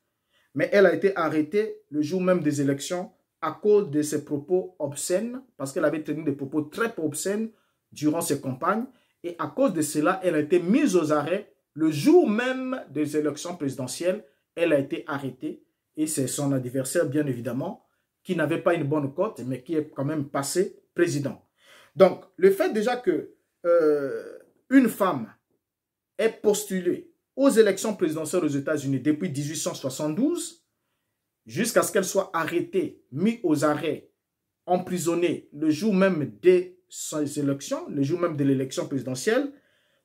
Mais elle a été arrêtée le jour même des élections à cause de ses propos obscènes, parce qu'elle avait tenu des propos très obscènes durant ses campagnes. Et à cause de cela, elle a été mise aux arrêts. Le jour même des élections présidentielles, elle a été arrêtée et c'est son adversaire, bien évidemment, qui n'avait pas une bonne cote, mais qui est quand même passé président. Donc, le fait déjà que euh, une femme est postulée aux élections présidentielles aux États-Unis depuis 1872, jusqu'à ce qu'elle soit arrêtée, mise aux arrêts, emprisonnée le jour même des élections, le jour même de l'élection présidentielle,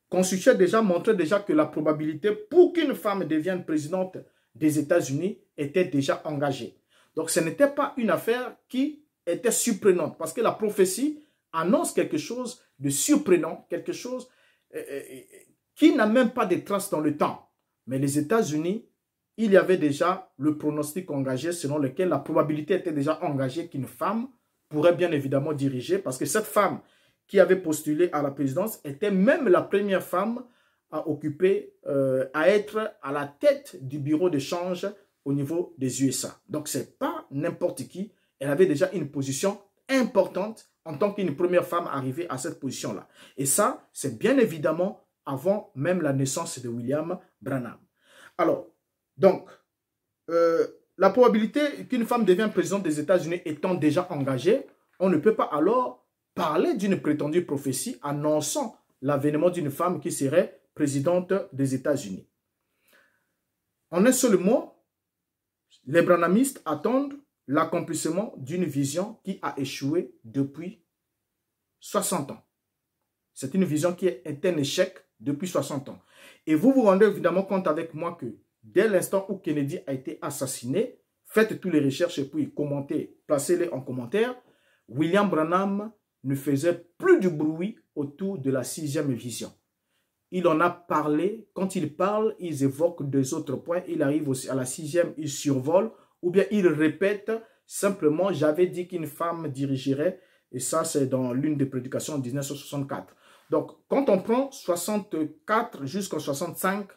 constituait déjà, montre déjà que la probabilité pour qu'une femme devienne présidente des États-Unis était déjà engagée. Donc ce n'était pas une affaire qui était surprenante parce que la prophétie annonce quelque chose de surprenant, quelque chose euh, euh, qui n'a même pas de traces dans le temps. Mais les États-Unis, il y avait déjà le pronostic engagé selon lequel la probabilité était déjà engagée qu'une femme pourrait bien évidemment diriger parce que cette femme qui avait postulé à la présidence était même la première femme à occuper, euh, à être à la tête du bureau de change au niveau des USA. Donc, ce n'est pas n'importe qui. Elle avait déjà une position importante en tant qu'une première femme arrivée à cette position-là. Et ça, c'est bien évidemment avant même la naissance de William Branham. Alors, donc, euh, la probabilité qu'une femme devienne présidente des États-Unis étant déjà engagée, on ne peut pas alors parler d'une prétendue prophétie annonçant l'avènement d'une femme qui serait présidente des États-Unis. En un seul mot, les branamistes attendent l'accomplissement d'une vision qui a échoué depuis 60 ans. C'est une vision qui est un échec depuis 60 ans. Et vous vous rendez évidemment compte avec moi que dès l'instant où Kennedy a été assassiné, faites toutes les recherches et puis commentez, placez-les en commentaire, William Branham ne faisait plus du bruit autour de la sixième vision il en a parlé. Quand il parle, ils évoquent des autres points. Il arrive aussi à la sixième, il survole. Ou bien il répète simplement, j'avais dit qu'une femme dirigerait. Et ça, c'est dans l'une des prédications en 1964. Donc, quand on prend 64 jusqu'en 65,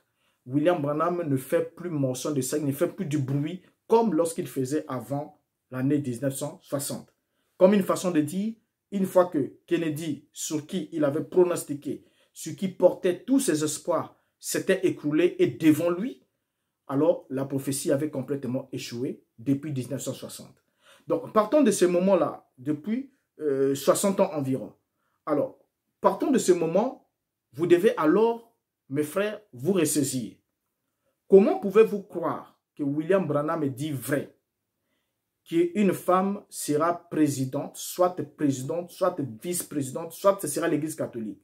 William Branham ne fait plus mention de ça, il ne fait plus du bruit comme lorsqu'il faisait avant l'année 1960. Comme une façon de dire, une fois que Kennedy, sur qui il avait pronostiqué ce qui portait tous ses espoirs, s'était écroulé et devant lui, alors la prophétie avait complètement échoué depuis 1960. Donc, partons de ce moment-là, depuis 60 euh, ans environ. Alors, partons de ce moment, vous devez alors, mes frères, vous ressaisir. Comment pouvez-vous croire que William Branham dit vrai qu'une femme sera présidente, soit présidente, soit vice-présidente, soit ce sera l'Église catholique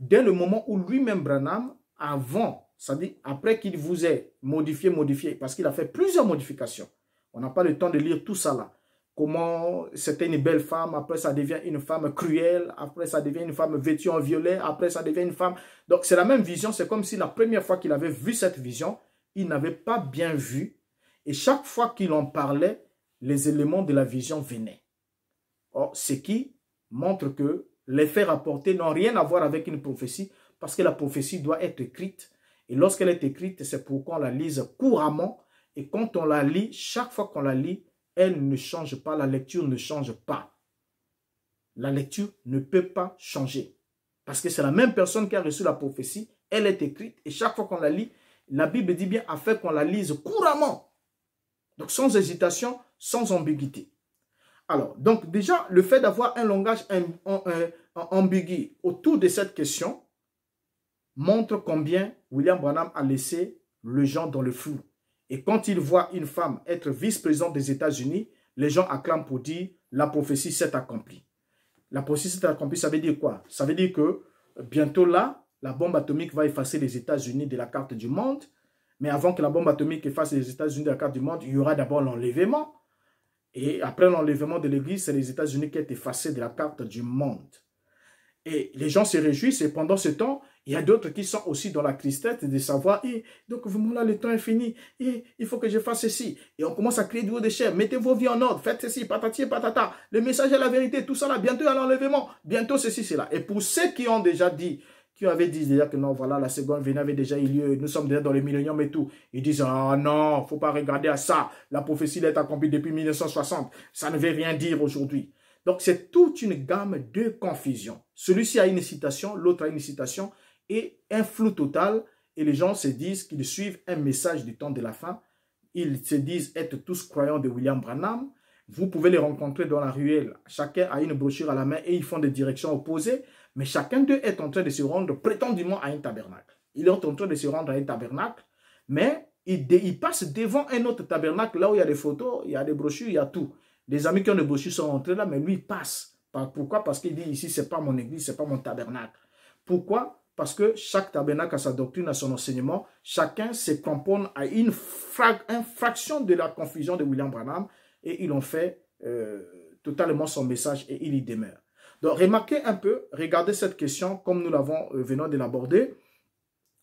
dès le moment où lui-même Branham, avant, c'est-à-dire après qu'il vous ait modifié, modifié, parce qu'il a fait plusieurs modifications, on n'a pas le temps de lire tout ça là. Comment c'était une belle femme, après ça devient une femme cruelle, après ça devient une femme vêtue en violet, après ça devient une femme. Donc c'est la même vision, c'est comme si la première fois qu'il avait vu cette vision, il n'avait pas bien vu. Et chaque fois qu'il en parlait, les éléments de la vision venaient. Or, ce qui montre que les faits rapportés n'ont rien à voir avec une prophétie parce que la prophétie doit être écrite. Et lorsqu'elle est écrite, c'est pour qu'on la lise couramment. Et quand on la lit, chaque fois qu'on la lit, elle ne change pas, la lecture ne change pas. La lecture ne peut pas changer. Parce que c'est la même personne qui a reçu la prophétie, elle est écrite, et chaque fois qu'on la lit, la Bible dit bien afin qu'on la lise couramment. Donc sans hésitation, sans ambiguïté. Alors, donc déjà, le fait d'avoir un langage, un, ambiguïté autour de cette question montre combien William Branham a laissé les gens dans le flou. Et quand il voit une femme être vice-présidente des États-Unis, les gens acclament pour dire la prophétie s'est accomplie. La prophétie s'est accomplie, ça veut dire quoi Ça veut dire que bientôt là, la bombe atomique va effacer les États-Unis de la carte du monde. Mais avant que la bombe atomique efface les États-Unis de la carte du monde, il y aura d'abord l'enlèvement. Et après l'enlèvement de l'Église, c'est les États-Unis qui est effacés de la carte du monde. Et les gens se réjouissent et pendant ce temps, il y a d'autres qui sont aussi dans la tristesse de savoir, Et eh, donc vous là, le temps est fini, eh, il faut que je fasse ceci. Et on commence à créer du haut des mettez vos vies en ordre, faites ceci, patati patata. Le message est la vérité, tout ça là, bientôt à l'enlèvement, bientôt ceci, cela. Et pour ceux qui ont déjà dit, qui avaient dit déjà que non, voilà, la seconde venue avait déjà eu lieu, nous sommes déjà dans le millénium et tout. Ils disent, ah il non, faut pas regarder à ça, la prophétie est accomplie depuis 1960, ça ne veut rien dire aujourd'hui. Donc, c'est toute une gamme de confusion. Celui-ci a une citation, l'autre a une citation, et un flou total. Et les gens se disent qu'ils suivent un message du temps de la fin. Ils se disent être tous croyants de William Branham. Vous pouvez les rencontrer dans la ruelle. Chacun a une brochure à la main et ils font des directions opposées. Mais chacun d'eux est en train de se rendre prétendument à un tabernacle. Il est en train de se rendre à un tabernacle, mais ils il passe devant un autre tabernacle là où il y a des photos, il y a des brochures, il y a tout. Les amis qui ont bossu sont rentrés là, mais lui, il passe. Pourquoi Parce qu'il dit ici, ce n'est pas mon église, ce n'est pas mon tabernacle. Pourquoi Parce que chaque tabernacle a sa doctrine, a son enseignement. Chacun se compone à une, fraction de la confusion de William Branham et ils ont fait euh, totalement son message et il y demeure. Donc, remarquez un peu, regardez cette question comme nous l'avons euh, de l'aborder.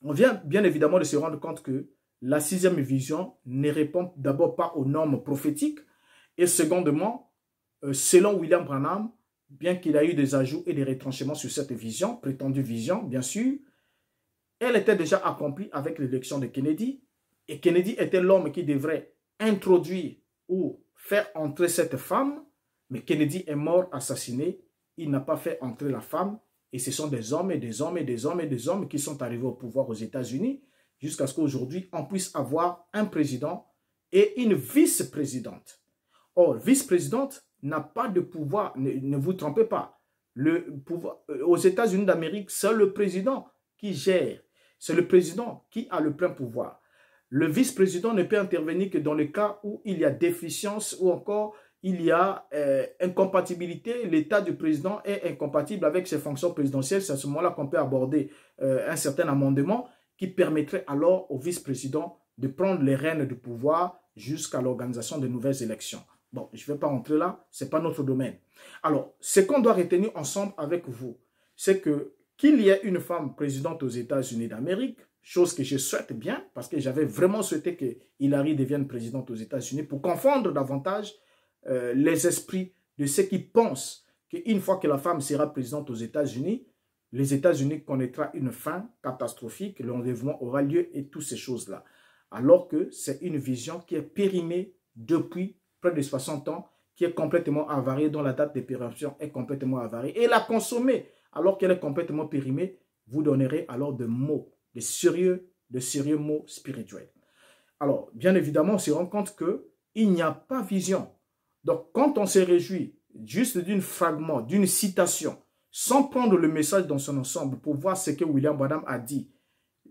On vient bien évidemment de se rendre compte que la sixième vision ne répond d'abord pas aux normes prophétiques, et secondement, euh, selon William Branham, bien qu'il ait eu des ajouts et des retranchements sur cette vision, prétendue vision, bien sûr, elle était déjà accomplie avec l'élection de Kennedy. Et Kennedy était l'homme qui devrait introduire ou faire entrer cette femme. Mais Kennedy est mort, assassiné. Il n'a pas fait entrer la femme. Et ce sont des hommes et des hommes et des hommes et des hommes qui sont arrivés au pouvoir aux États-Unis jusqu'à ce qu'aujourd'hui, on puisse avoir un président et une vice-présidente. Or, vice-présidente n'a pas de pouvoir, ne, vous trompez pas. Le pouvoir, euh, aux États-Unis d'Amérique, c'est le président qui gère. C'est le président qui a le plein pouvoir. Le vice-président ne peut intervenir que dans le cas où il y a déficience ou encore il y a euh, incompatibilité. L'état du président est incompatible avec ses fonctions présidentielles. C'est à ce moment-là qu'on peut aborder euh, un certain amendement qui permettrait alors au vice-président de prendre les rênes du pouvoir jusqu'à l'organisation de nouvelles élections. Bon, je ne vais pas rentrer là, ce n'est pas notre domaine. Alors, ce qu'on doit retenir ensemble avec vous, c'est que qu'il y ait une femme présidente aux États-Unis d'Amérique, chose que je souhaite bien, parce que j'avais vraiment souhaité que Hillary devienne présidente aux États-Unis pour confondre davantage euh, les esprits de ceux qui pensent qu'une fois que la femme sera présidente aux États-Unis, les États-Unis connaîtra une fin catastrophique, l'enlèvement aura lieu et toutes ces choses-là. Alors que c'est une vision qui est périmée depuis près de 60 ans, qui est complètement avariée, dont la date de est complètement avariée, et la consommer alors qu'elle est complètement périmée, vous donnerez alors de mots, de sérieux, de sérieux mots spirituels. Alors, bien évidemment, on se rend compte que il n'y a pas vision. Donc, quand on se réjouit juste d'un fragment, d'une citation, sans prendre le message dans son ensemble pour voir ce que William Badham a dit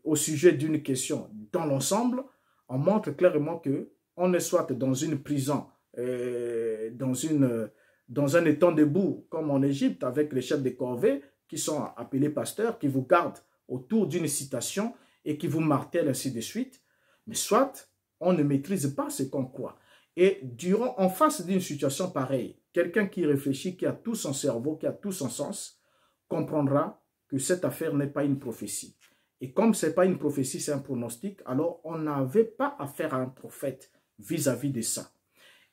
au sujet d'une question dans l'ensemble, on montre clairement que on est soit dans une prison euh, dans, une, euh, dans un étang de boue, comme en Égypte, avec les chefs de corvée qui sont appelés pasteurs, qui vous gardent autour d'une citation et qui vous martèlent ainsi de suite. Mais soit on ne maîtrise pas ce qu'on croit. Et durant, en face d'une situation pareille, quelqu'un qui réfléchit, qui a tout son cerveau, qui a tout son sens, comprendra que cette affaire n'est pas une prophétie. Et comme ce n'est pas une prophétie, c'est un pronostic, alors on n'avait pas affaire à un prophète vis-à-vis -vis de ça.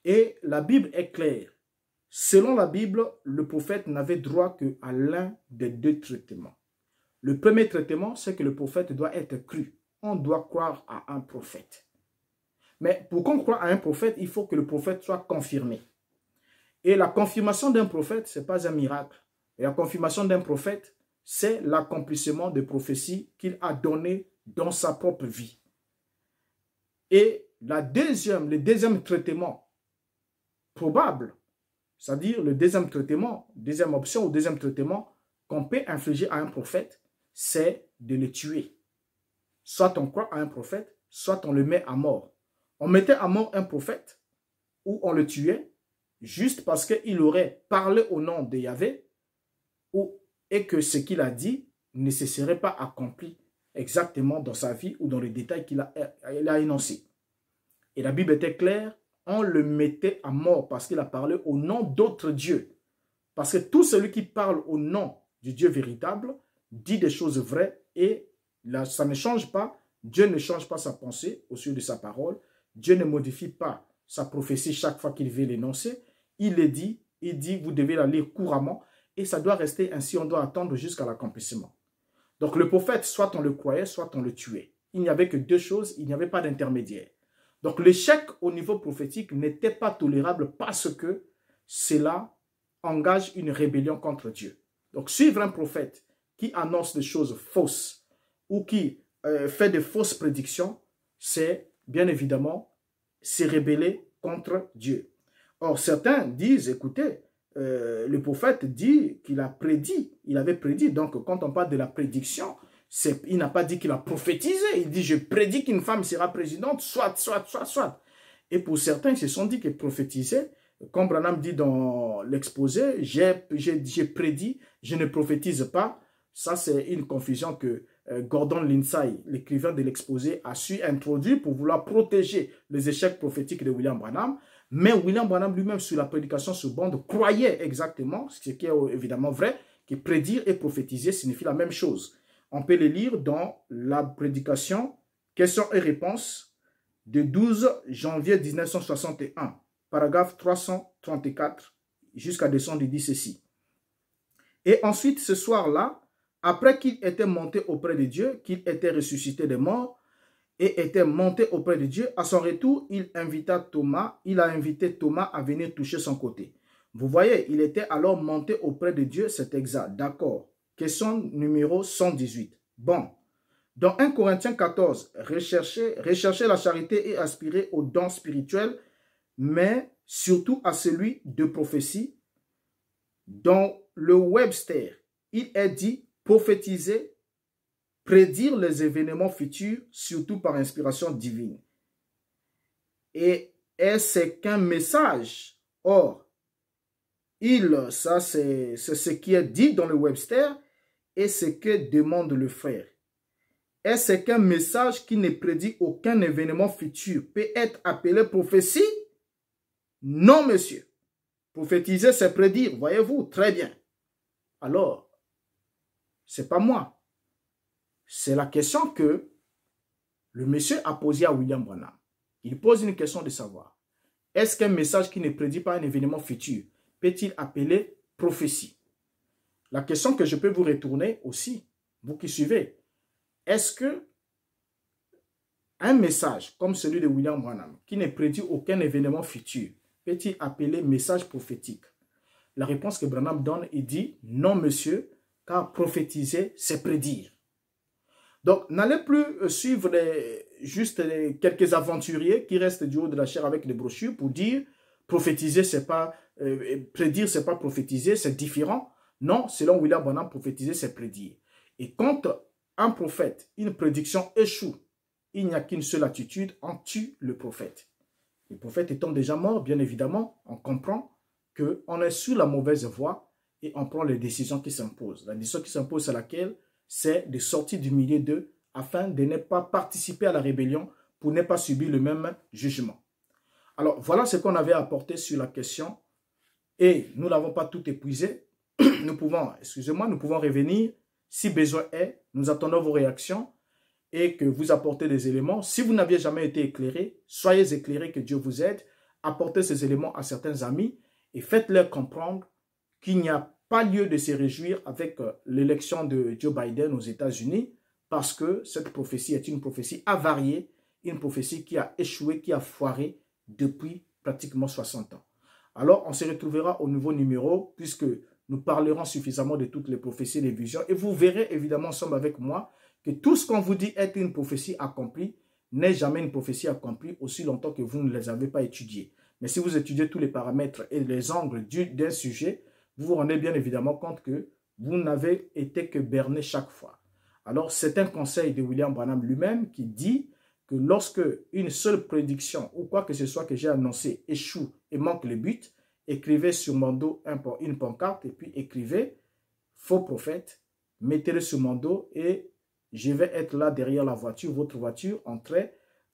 Et la Bible est claire. Selon la Bible, le prophète n'avait droit qu'à l'un des deux traitements. Le premier traitement, c'est que le prophète doit être cru. On doit croire à un prophète. Mais pour qu'on croie à un prophète, il faut que le prophète soit confirmé. Et la confirmation d'un prophète, ce n'est pas un miracle. la confirmation d'un prophète, c'est l'accomplissement des prophéties qu'il a données dans sa propre vie. Et la deuxième, le deuxième traitement probable, c'est-à-dire le deuxième traitement, deuxième option ou deuxième traitement qu'on peut infliger à un prophète, c'est de le tuer. Soit on croit à un prophète, soit on le met à mort. On mettait à mort un prophète ou on le tuait juste parce qu'il aurait parlé au nom de Yahvé ou, et que ce qu'il a dit ne se serait pas accompli exactement dans sa vie ou dans les détails qu'il a, a énoncés. Et la Bible était claire on le mettait à mort parce qu'il a parlé au nom d'autres dieux. Parce que tout celui qui parle au nom du Dieu véritable dit des choses vraies et là, ça ne change pas. Dieu ne change pas sa pensée au sujet de sa parole. Dieu ne modifie pas sa prophétie chaque fois qu'il veut l'énoncer. Il le dit, il dit, vous devez la lire couramment et ça doit rester ainsi, on doit attendre jusqu'à l'accomplissement. Donc le prophète, soit on le croyait, soit on le tuait. Il n'y avait que deux choses, il n'y avait pas d'intermédiaire. Donc l'échec au niveau prophétique n'était pas tolérable parce que cela engage une rébellion contre Dieu. Donc suivre un prophète qui annonce des choses fausses ou qui euh, fait des fausses prédictions, c'est bien évidemment se rébeller contre Dieu. Or certains disent, écoutez, euh, le prophète dit qu'il a prédit, il avait prédit. Donc quand on parle de la prédiction, il n'a pas dit qu'il a prophétisé. Il dit, je prédis qu'une femme sera présidente, soit, soit, soit, soit. Et pour certains, ils se sont dit que prophétiser, comme Branham dit dans l'exposé, j'ai prédit, je ne prophétise pas. Ça, c'est une confusion que euh, Gordon Lindsay, l'écrivain de l'exposé, a su introduire pour vouloir protéger les échecs prophétiques de William Branham. Mais William Branham lui-même, sur la prédication sous bande, croyait exactement, ce qui est évidemment vrai, que prédire et prophétiser signifie la même chose. On peut le lire dans la prédication Questions et réponses de 12 janvier 1961, paragraphe 334 jusqu'à descendre, il dit ceci. Et ensuite, ce soir-là, après qu'il était monté auprès de Dieu, qu'il était ressuscité des morts et était monté auprès de Dieu, à son retour, il invita Thomas, il a invité Thomas à venir toucher son côté. Vous voyez, il était alors monté auprès de Dieu, c'est exact, d'accord. Question numéro 118. Bon. Dans 1 Corinthiens 14, recherchez, la charité et aspirez aux dons spirituels, mais surtout à celui de prophétie. Dans le Webster, il est dit prophétiser, prédire les événements futurs, surtout par inspiration divine. Et est-ce qu'un message Or, il, ça c'est ce qui est dit dans le Webster, et ce que demande le frère. Est-ce qu'un message qui ne prédit aucun événement futur peut être appelé prophétie Non, monsieur. Prophétiser, c'est prédire, voyez-vous, très bien. Alors, c'est pas moi. C'est la question que le monsieur a posée à William Branham. Il pose une question de savoir, est-ce qu'un message qui ne prédit pas un événement futur peut-il appeler prophétie la question que je peux vous retourner aussi, vous qui suivez, est-ce que un message comme celui de William Branham, qui ne prédit aucun événement futur, peut-il appeler message prophétique La réponse que Branham donne, il dit non, monsieur, car prophétiser, c'est prédire. Donc, n'allez plus euh, suivre juste quelques aventuriers qui restent du haut de la chair avec les brochures pour dire prophétiser, c'est pas euh, prédire, c'est pas prophétiser, c'est différent. Non, selon William Bonham, prophétiser, c'est prédire. Et quand un prophète, une prédiction échoue, il n'y a qu'une seule attitude, on tue le prophète. Le prophète étant déjà mort, bien évidemment, on comprend qu'on est sur la mauvaise voie et on prend les décisions qui s'imposent. La décision qui s'impose, à laquelle c'est de sortir du milieu d'eux afin de ne pas participer à la rébellion pour ne pas subir le même jugement. Alors, voilà ce qu'on avait apporté sur la question et nous n'avons pas tout épuisé nous pouvons, excusez-moi, nous pouvons revenir si besoin est. Nous attendons vos réactions et que vous apportez des éléments. Si vous n'aviez jamais été éclairé, soyez éclairé que Dieu vous aide. Apportez ces éléments à certains amis et faites-leur comprendre qu'il n'y a pas lieu de se réjouir avec euh, l'élection de Joe Biden aux États-Unis parce que cette prophétie est une prophétie avariée, une prophétie qui a échoué, qui a foiré depuis pratiquement 60 ans. Alors, on se retrouvera au nouveau numéro puisque nous parlerons suffisamment de toutes les prophéties et les visions. Et vous verrez évidemment ensemble avec moi que tout ce qu'on vous dit être une prophétie accomplie n'est jamais une prophétie accomplie aussi longtemps que vous ne les avez pas étudiées. Mais si vous étudiez tous les paramètres et les angles d'un sujet, vous vous rendez bien évidemment compte que vous n'avez été que berné chaque fois. Alors c'est un conseil de William Branham lui-même qui dit que lorsque une seule prédiction ou quoi que ce soit que j'ai annoncé échoue et manque le but, écrivez sur mon dos un, une pancarte et puis écrivez faux prophète, mettez-le sur mon dos et je vais être là derrière la voiture, votre voiture, en train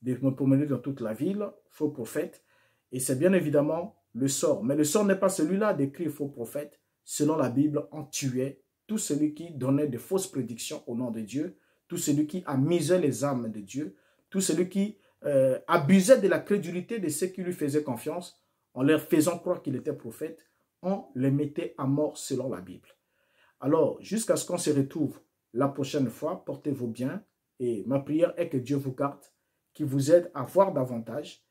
de me promener dans toute la ville, faux prophète. Et c'est bien évidemment le sort. Mais le sort n'est pas celui-là d'écrire faux prophète. Selon la Bible, on tuait tout celui qui donnait de fausses prédictions au nom de Dieu, tout celui qui amusait les âmes de Dieu, tout celui qui euh, abusait de la crédulité de ceux qui lui faisaient confiance, en leur faisant croire qu'il était prophète, on les mettait à mort selon la Bible. Alors, jusqu'à ce qu'on se retrouve la prochaine fois, portez-vous bien et ma prière est que Dieu vous garde, qu'il vous aide à voir davantage.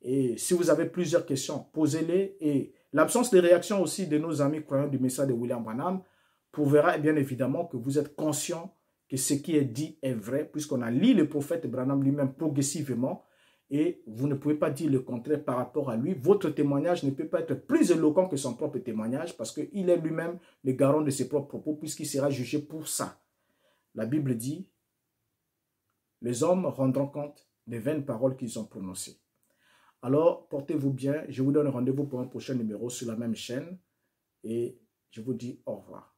Et si vous avez plusieurs questions, posez-les et l'absence de réaction aussi de nos amis croyants du message de William Branham prouvera eh bien évidemment que vous êtes conscient que ce qui est dit est vrai, puisqu'on a lu le prophète Branham lui-même progressivement et vous ne pouvez pas dire le contraire par rapport à lui. Votre témoignage ne peut pas être plus éloquent que son propre témoignage parce qu'il est lui-même le garant de ses propres propos puisqu'il sera jugé pour ça. La Bible dit, les hommes rendront compte des vaines paroles qu'ils ont prononcées. Alors, portez-vous bien. Je vous donne rendez-vous pour un prochain numéro sur la même chaîne et je vous dis au revoir.